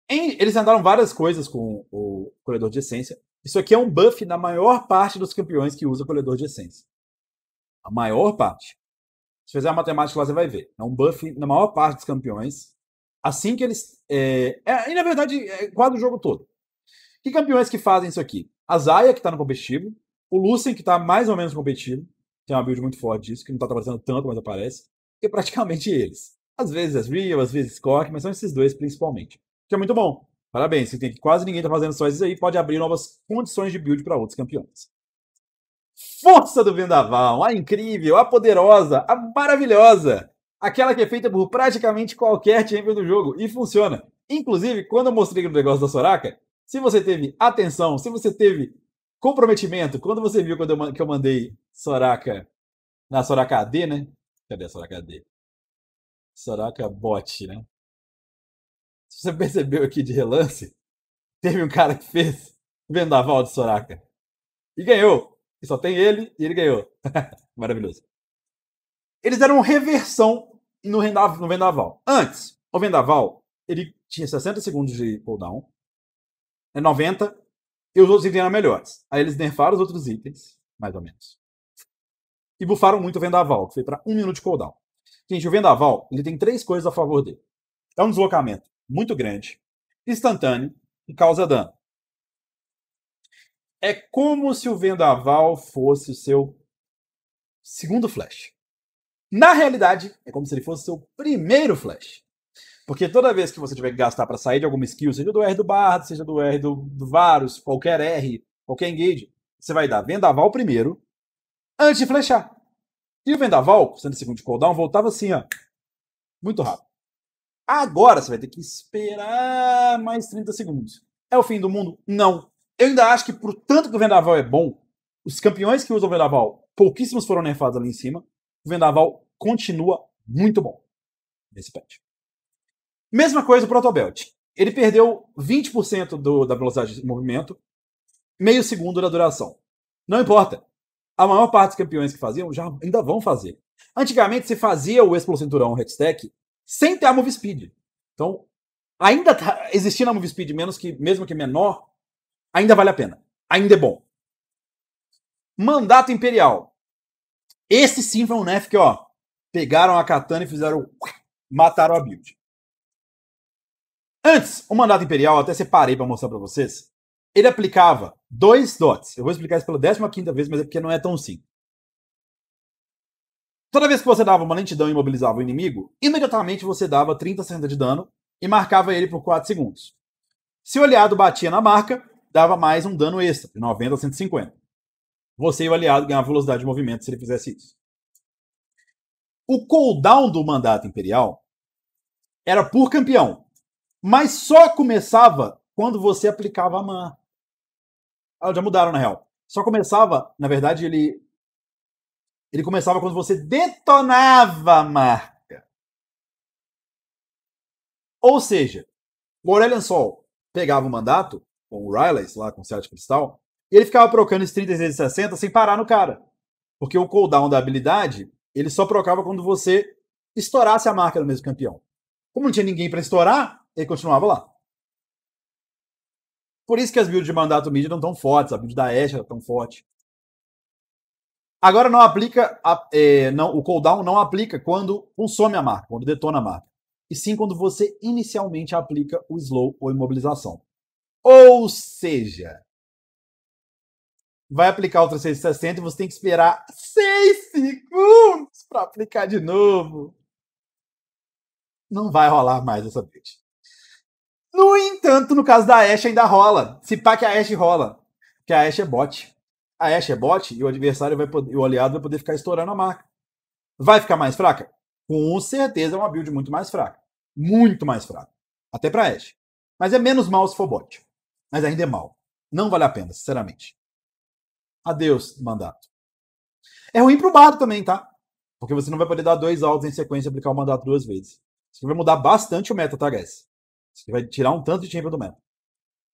Speaker 1: Em, eles andaram várias coisas com o colhedor de essência. Isso aqui é um buff na maior parte dos campeões que usa colhedor de essência. A maior parte. Se fizer a matemática lá, você vai ver. É um buff na maior parte dos campeões. Assim que eles. É, é, e na verdade, é quase o jogo todo. Que campeões que fazem isso aqui? A Zaya, que tá no competitivo. O Lucian que tá mais ou menos competitivo. Tem uma build muito forte disso, que não tá aparecendo tanto, mas aparece que é praticamente [laughs] eles. Às vezes as é Real, às vezes Cork, mas são esses dois principalmente. Que é muito bom. Parabéns, você tem que quase ninguém está fazendo só isso aí, pode abrir novas condições de build para outros campeões. Força do Vendaval, a incrível, a poderosa, a maravilhosa. Aquela que é feita por praticamente qualquer champion do jogo e funciona. Inclusive, quando eu mostrei o negócio da Soraka, se você teve atenção, se você teve comprometimento, quando você viu quando eu, que eu mandei Soraka na Soraka AD, né? Cadê é a Soraka D? Soraka Bot, né? Se você [laughs] percebeu aqui de relance, teve um cara que fez vendaval de Soraka. E ganhou. E só tem ele e ele ganhou. [laughs] Maravilhoso. Eles deram reversão no, no vendaval. Antes, o vendaval, ele tinha 60 segundos de cooldown. É 90. E os outros itens eram melhores. Aí eles nerfaram os outros itens, mais ou menos e bufaram muito o Vendaval, que foi para um minuto de cooldown. Gente, o Vendaval ele tem três coisas a favor dele. É um deslocamento muito grande, instantâneo e causa dano. É como se o Vendaval fosse o seu segundo flash. Na realidade, é como se ele fosse o seu primeiro flash. Porque toda vez que você tiver que gastar para sair de alguma skill, seja do R do Bard, seja do R do, do Varus, qualquer R, qualquer engage, você vai dar Vendaval primeiro, antes de flechar. E o Vendaval, com 100 segundos de cooldown, voltava assim, ó. Muito rápido. Agora você vai ter que esperar mais 30 segundos. É o fim do mundo? Não. Eu ainda acho que, por tanto que o Vendaval é bom, os campeões que usam o Vendaval, pouquíssimos foram nerfados ali em cima. O Vendaval continua muito bom nesse patch. Mesma coisa o Protobelt. Ele perdeu 20% do, da velocidade de movimento, meio segundo da duração. Não importa a maior parte dos campeões que faziam já ainda vão fazer. Antigamente se fazia o Explo Cinturão Hextech sem ter a Move Speed. Então, ainda tá, existindo a Move Speed, menos que, mesmo que menor, ainda vale a pena. Ainda é bom. Mandato Imperial. Esse sim foi um nef que, ó, pegaram a katana e fizeram. Mataram a build. Antes, o Mandato Imperial, até separei para mostrar para vocês, ele aplicava Dois dots. Eu vou explicar isso pela 15 vez, mas é porque não é tão simples. Toda vez que você dava uma lentidão e imobilizava o inimigo, imediatamente você dava 30% de dano e marcava ele por 4 segundos. Se o aliado batia na marca, dava mais um dano extra, de 90 a 150. Você e o aliado ganhavam velocidade de movimento se ele fizesse isso. O cooldown do mandato imperial era por campeão, mas só começava quando você aplicava a mana. Ah, já mudaram, na real. Só começava, na verdade, ele. Ele começava quando você detonava a marca. Ou seja, o Aurelian Sol pegava o mandato, com o Riley, lá, com o Celtic Cristal, e ele ficava procando esse 36 e 60 sem parar no cara. Porque o cooldown da habilidade, ele só trocava quando você estourasse a marca do mesmo campeão. Como não tinha ninguém para estourar, ele continuava lá. Por isso que as builds de mandato mid não estão fortes, a build da Ashe é tão forte. Agora não aplica, a, é, não, o cooldown não aplica quando consome a marca, quando detona a marca. E sim quando você inicialmente aplica o slow ou imobilização. Ou seja, vai aplicar o 360 e você tem que esperar 6 segundos para aplicar de novo. Não vai rolar mais essa build. No entanto, no caso da Ashe ainda rola. Se pá que a Ashe rola. Porque a Ashe é bot. A Ashe é bot e o adversário vai poder, o aliado vai poder ficar estourando a marca. Vai ficar mais fraca? Com certeza é uma build muito mais fraca. Muito mais fraca. Até pra Ashe. Mas é menos mal se for bot. Mas ainda é mal. Não vale a pena, sinceramente. Adeus, mandato. É ruim pro bardo também, tá? Porque você não vai poder dar dois altos em sequência e aplicar o mandato duas vezes. Isso vai mudar bastante o meta, tá, você vai tirar um tanto de champion do meta.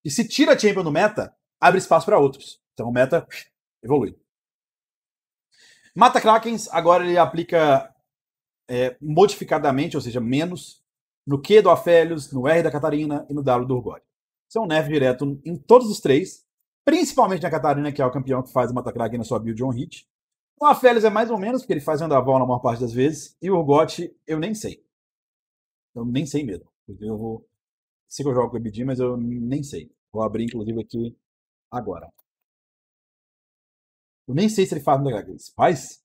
Speaker 1: E se tira champion do meta, abre espaço para outros. Então o meta evolui. Mata Krakens, agora ele aplica é, modificadamente, ou seja, menos, no Q do Afélios, no R da Catarina e no W do Urgori. Isso é um nerf direto em todos os três, principalmente na Catarina, que é o campeão que faz o Mata Kraken na sua build on hit. O Afélios é mais ou menos, porque ele faz andaval na maior parte das vezes, e o Urgot eu nem sei. Eu nem sei mesmo. Eu vou sei que eu jogo com o mas eu nem sei. Vou abrir, inclusive, aqui agora. Eu nem sei se ele faz no Degagris. Faz?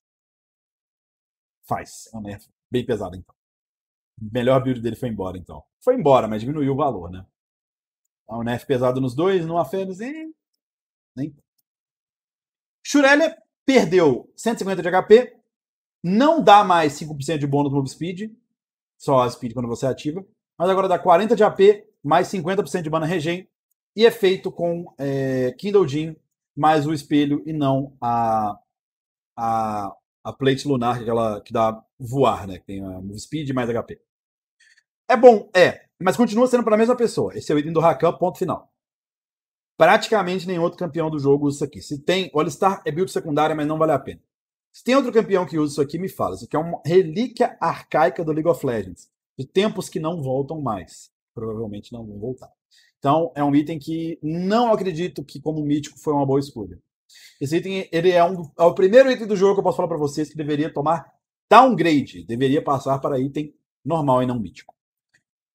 Speaker 1: Faz. É um nerf bem pesado, então. Melhor build dele foi embora, então. Foi embora, mas diminuiu o valor, né? É um nerf pesado nos dois, numa Fênix e... Nem... Shurelia perdeu 150 de HP. Não dá mais 5% de bônus no move speed. Só a speed quando você ativa. Mas agora dá 40 de AP mais 50% de mana regen, e é feito com é, Kindle Gin, mais o espelho e não a, a, a plate lunar, que, ela que dá voar, né? Que tem a move speed mais HP. É bom, é, mas continua sendo para a mesma pessoa. Esse é o item do Rakan, ponto final. Praticamente nenhum outro campeão do jogo usa isso aqui. Se tem, o Alistar é build secundária, mas não vale a pena. Se tem outro campeão que usa isso aqui, me fala. Isso aqui é uma relíquia arcaica do League of Legends. De tempos que não voltam mais provavelmente não vão voltar. Então, é um item que não acredito que, como mítico, foi uma boa escolha. Esse item ele é, um, é o primeiro item do jogo que eu posso falar para vocês que deveria tomar downgrade, deveria passar para item normal e não mítico.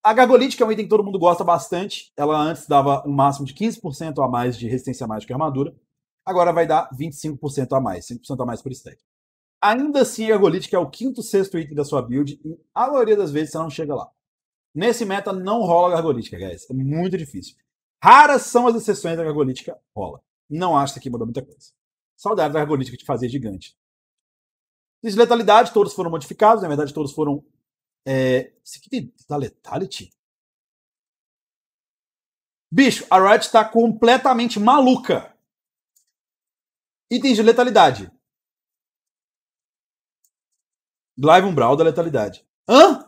Speaker 1: A Gagolite, que é um item que todo mundo gosta bastante, ela antes dava um máximo de 15% a mais de resistência mágica e armadura, agora vai dar 25% a mais, 5% a mais por stack. Ainda assim, a Gagolite, que é o quinto, sexto item da sua build, e a maioria das vezes você não chega lá. Nesse meta não rola gargolítica, guys. É muito difícil. Raras são as exceções da gargolítica rola. Não acho que aqui mudou muita coisa. Saudade da gargolítica de fazer gigante. Diz de letalidade, todos foram modificados. Na verdade, todos foram. É... Isso aqui tem da letality? Bicho, a Riot está completamente maluca. Itens de letalidade. Glaive Umbral da letalidade. Hã?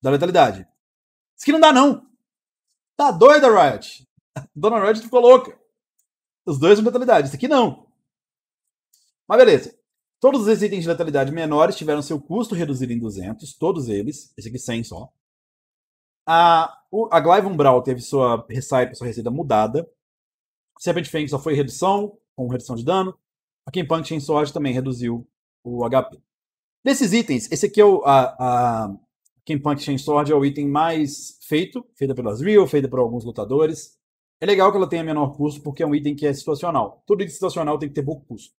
Speaker 1: da letalidade. Isso que não dá, não. Tá doida, Riot. [laughs] Dona Riot ficou louca. Os dois são letalidade. Isso aqui não. Mas beleza. Todos os itens de letalidade menores tiveram seu custo reduzido em 200. Todos eles. Esse aqui 100 só. A, a Glaive Umbral teve sua receita, sua receita mudada. Serpent Fang só foi redução, com redução de dano. A Kim Punk Chainsaw também reduziu o HP. Desses itens, esse aqui é o, a, a Ken Punk Chain Sword é o item mais feito, feita pelas Real, feita por alguns lutadores. É legal que ela tenha menor custo, porque é um item que é situacional. Tudo item situacional tem que ter pouco custo.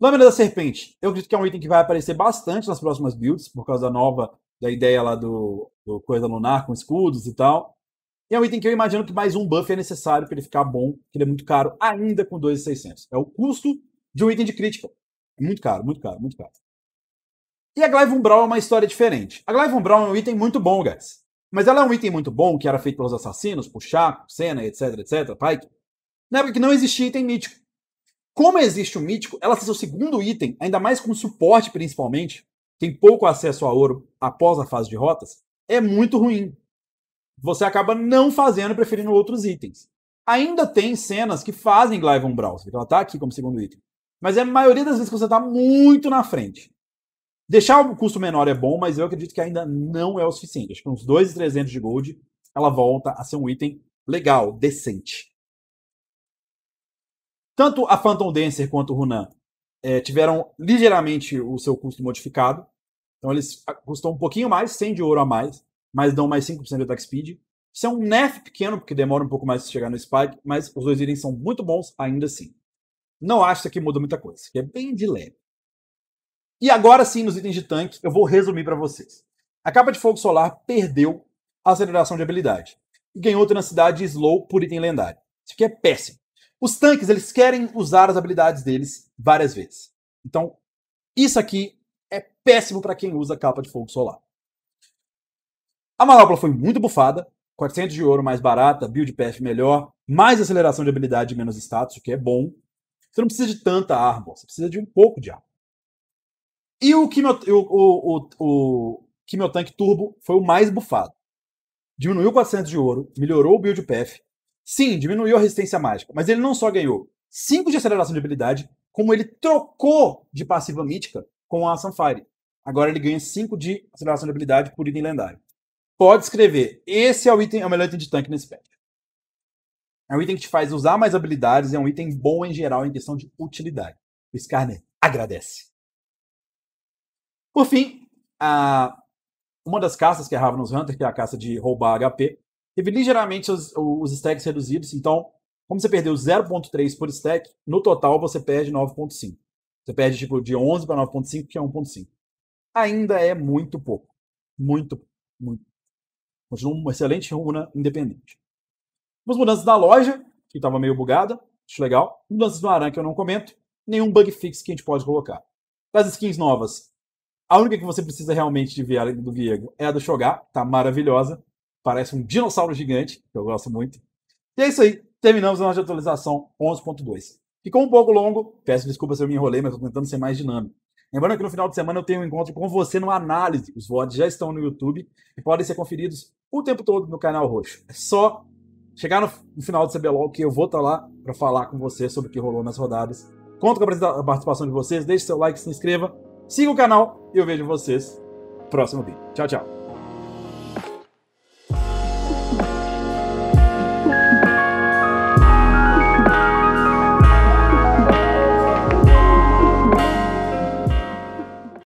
Speaker 1: Lâmina da Serpente. Eu acredito que é um item que vai aparecer bastante nas próximas builds, por causa da nova, da ideia lá do, do Coisa Lunar com escudos e tal. E é um item que eu imagino que mais um buff é necessário para ele ficar bom, que ele é muito caro, ainda com 2,600. É o custo de um item de crítica. É muito caro, muito caro, muito caro. E a Glyvon Brawl é uma história diferente. A Glyvon Brawl é um item muito bom, guys. Mas ela é um item muito bom que era feito pelos assassinos, por Chaco, Senna, etc, etc, Pike. Na época que não existia item mítico. Como existe o mítico, ela tem o segundo item, ainda mais com suporte principalmente, tem pouco acesso a ouro após a fase de rotas, é muito ruim. Você acaba não fazendo, preferindo outros itens. Ainda tem cenas que fazem Glyvon Brawl, então ela tá aqui como segundo item. Mas é a maioria das vezes que você tá muito na frente. Deixar o custo menor é bom, mas eu acredito que ainda não é o suficiente. Acho que uns 2,300 de gold, ela volta a ser um item legal, decente. Tanto a Phantom Dancer quanto o Runan é, eh, tiveram ligeiramente o seu custo modificado. Então eles custam um pouquinho mais, 100 de ouro a mais, mas dão mais 5% de attack speed. Isso é um nerf pequeno, porque demora um pouco mais para chegar no spike, mas os dois itens são muito bons ainda assim. Não acho que muda muita coisa, que é bem de leve. E agora sim, nos itens de tanque, eu vou resumir para vocês. A capa de fogo solar perdeu a aceleração de habilidade e ganhou tenacidade slow por item lendário. Isso aqui é péssimo. Os tanques, eles querem usar as habilidades deles várias vezes. Então, isso aqui é péssimo para quem usa capa de fogo solar. A manopla foi muito bufada, 400 de ouro mais barata, build path melhor, mais aceleração de habilidade e menos status, o que é bom. Você não precisa de tanta arma, você precisa de um pouco de arma. E o, quimio, o, o, o, Quimiotank Turbo foi o mais bufado. Diminuiu 400 de ouro, melhorou o build PF. Sim, diminuiu a resistência mágica, mas ele não só ganhou 5 de aceleração de habilidade, como ele trocou de passiva mítica com a Sunfire. Agora ele ganha 5 de aceleração de habilidade por item lendário. Pode escrever. Esse é o item, é o melhor item de tanque nesse pack. É um item que te faz usar mais habilidades, é um item bom em geral em questão de utilidade. O Skarner agradece. Por fim, a, uma das caças, que é nos Ravenous Hunter, que é a caça de roubar HP, teve ligeiramente os, os stacks reduzidos, então, como você perdeu 0.3 por stack, no total você perde 9.5. Você perde tipo de 11 para 9.5, que é 1.5. Ainda é muito pouco. Muito, muito. Continua uma excelente runa né, independente. As mudanças da loja, que estava meio bugada, acho legal. Mudanças no Aran que eu não comento. Nenhum bug fix que a gente pode colocar. Das skins novas, a única que você precisa realmente de ver do Viego é a do Shogar, tá maravilhosa. Parece um dinossauro gigante, que eu gosto muito. E é isso aí. Terminamos a nossa atualização 11.2. Ficou um pouco longo, peço desculpas se eu me enrolei, mas estou tentando ser mais dinâmico. Lembrando que no final de semana eu tenho um encontro com você no Análise. Os VODs já estão no YouTube e podem ser conferidos o tempo todo no canal Roxo. É só chegar no final do CBLOL que eu vou estar tá lá para falar com você sobre o que rolou nas rodadas. Conto com a participação de vocês, deixe seu like, se inscreva Siga o canal e eu vejo vocês no próximo vídeo. Tchau, tchau.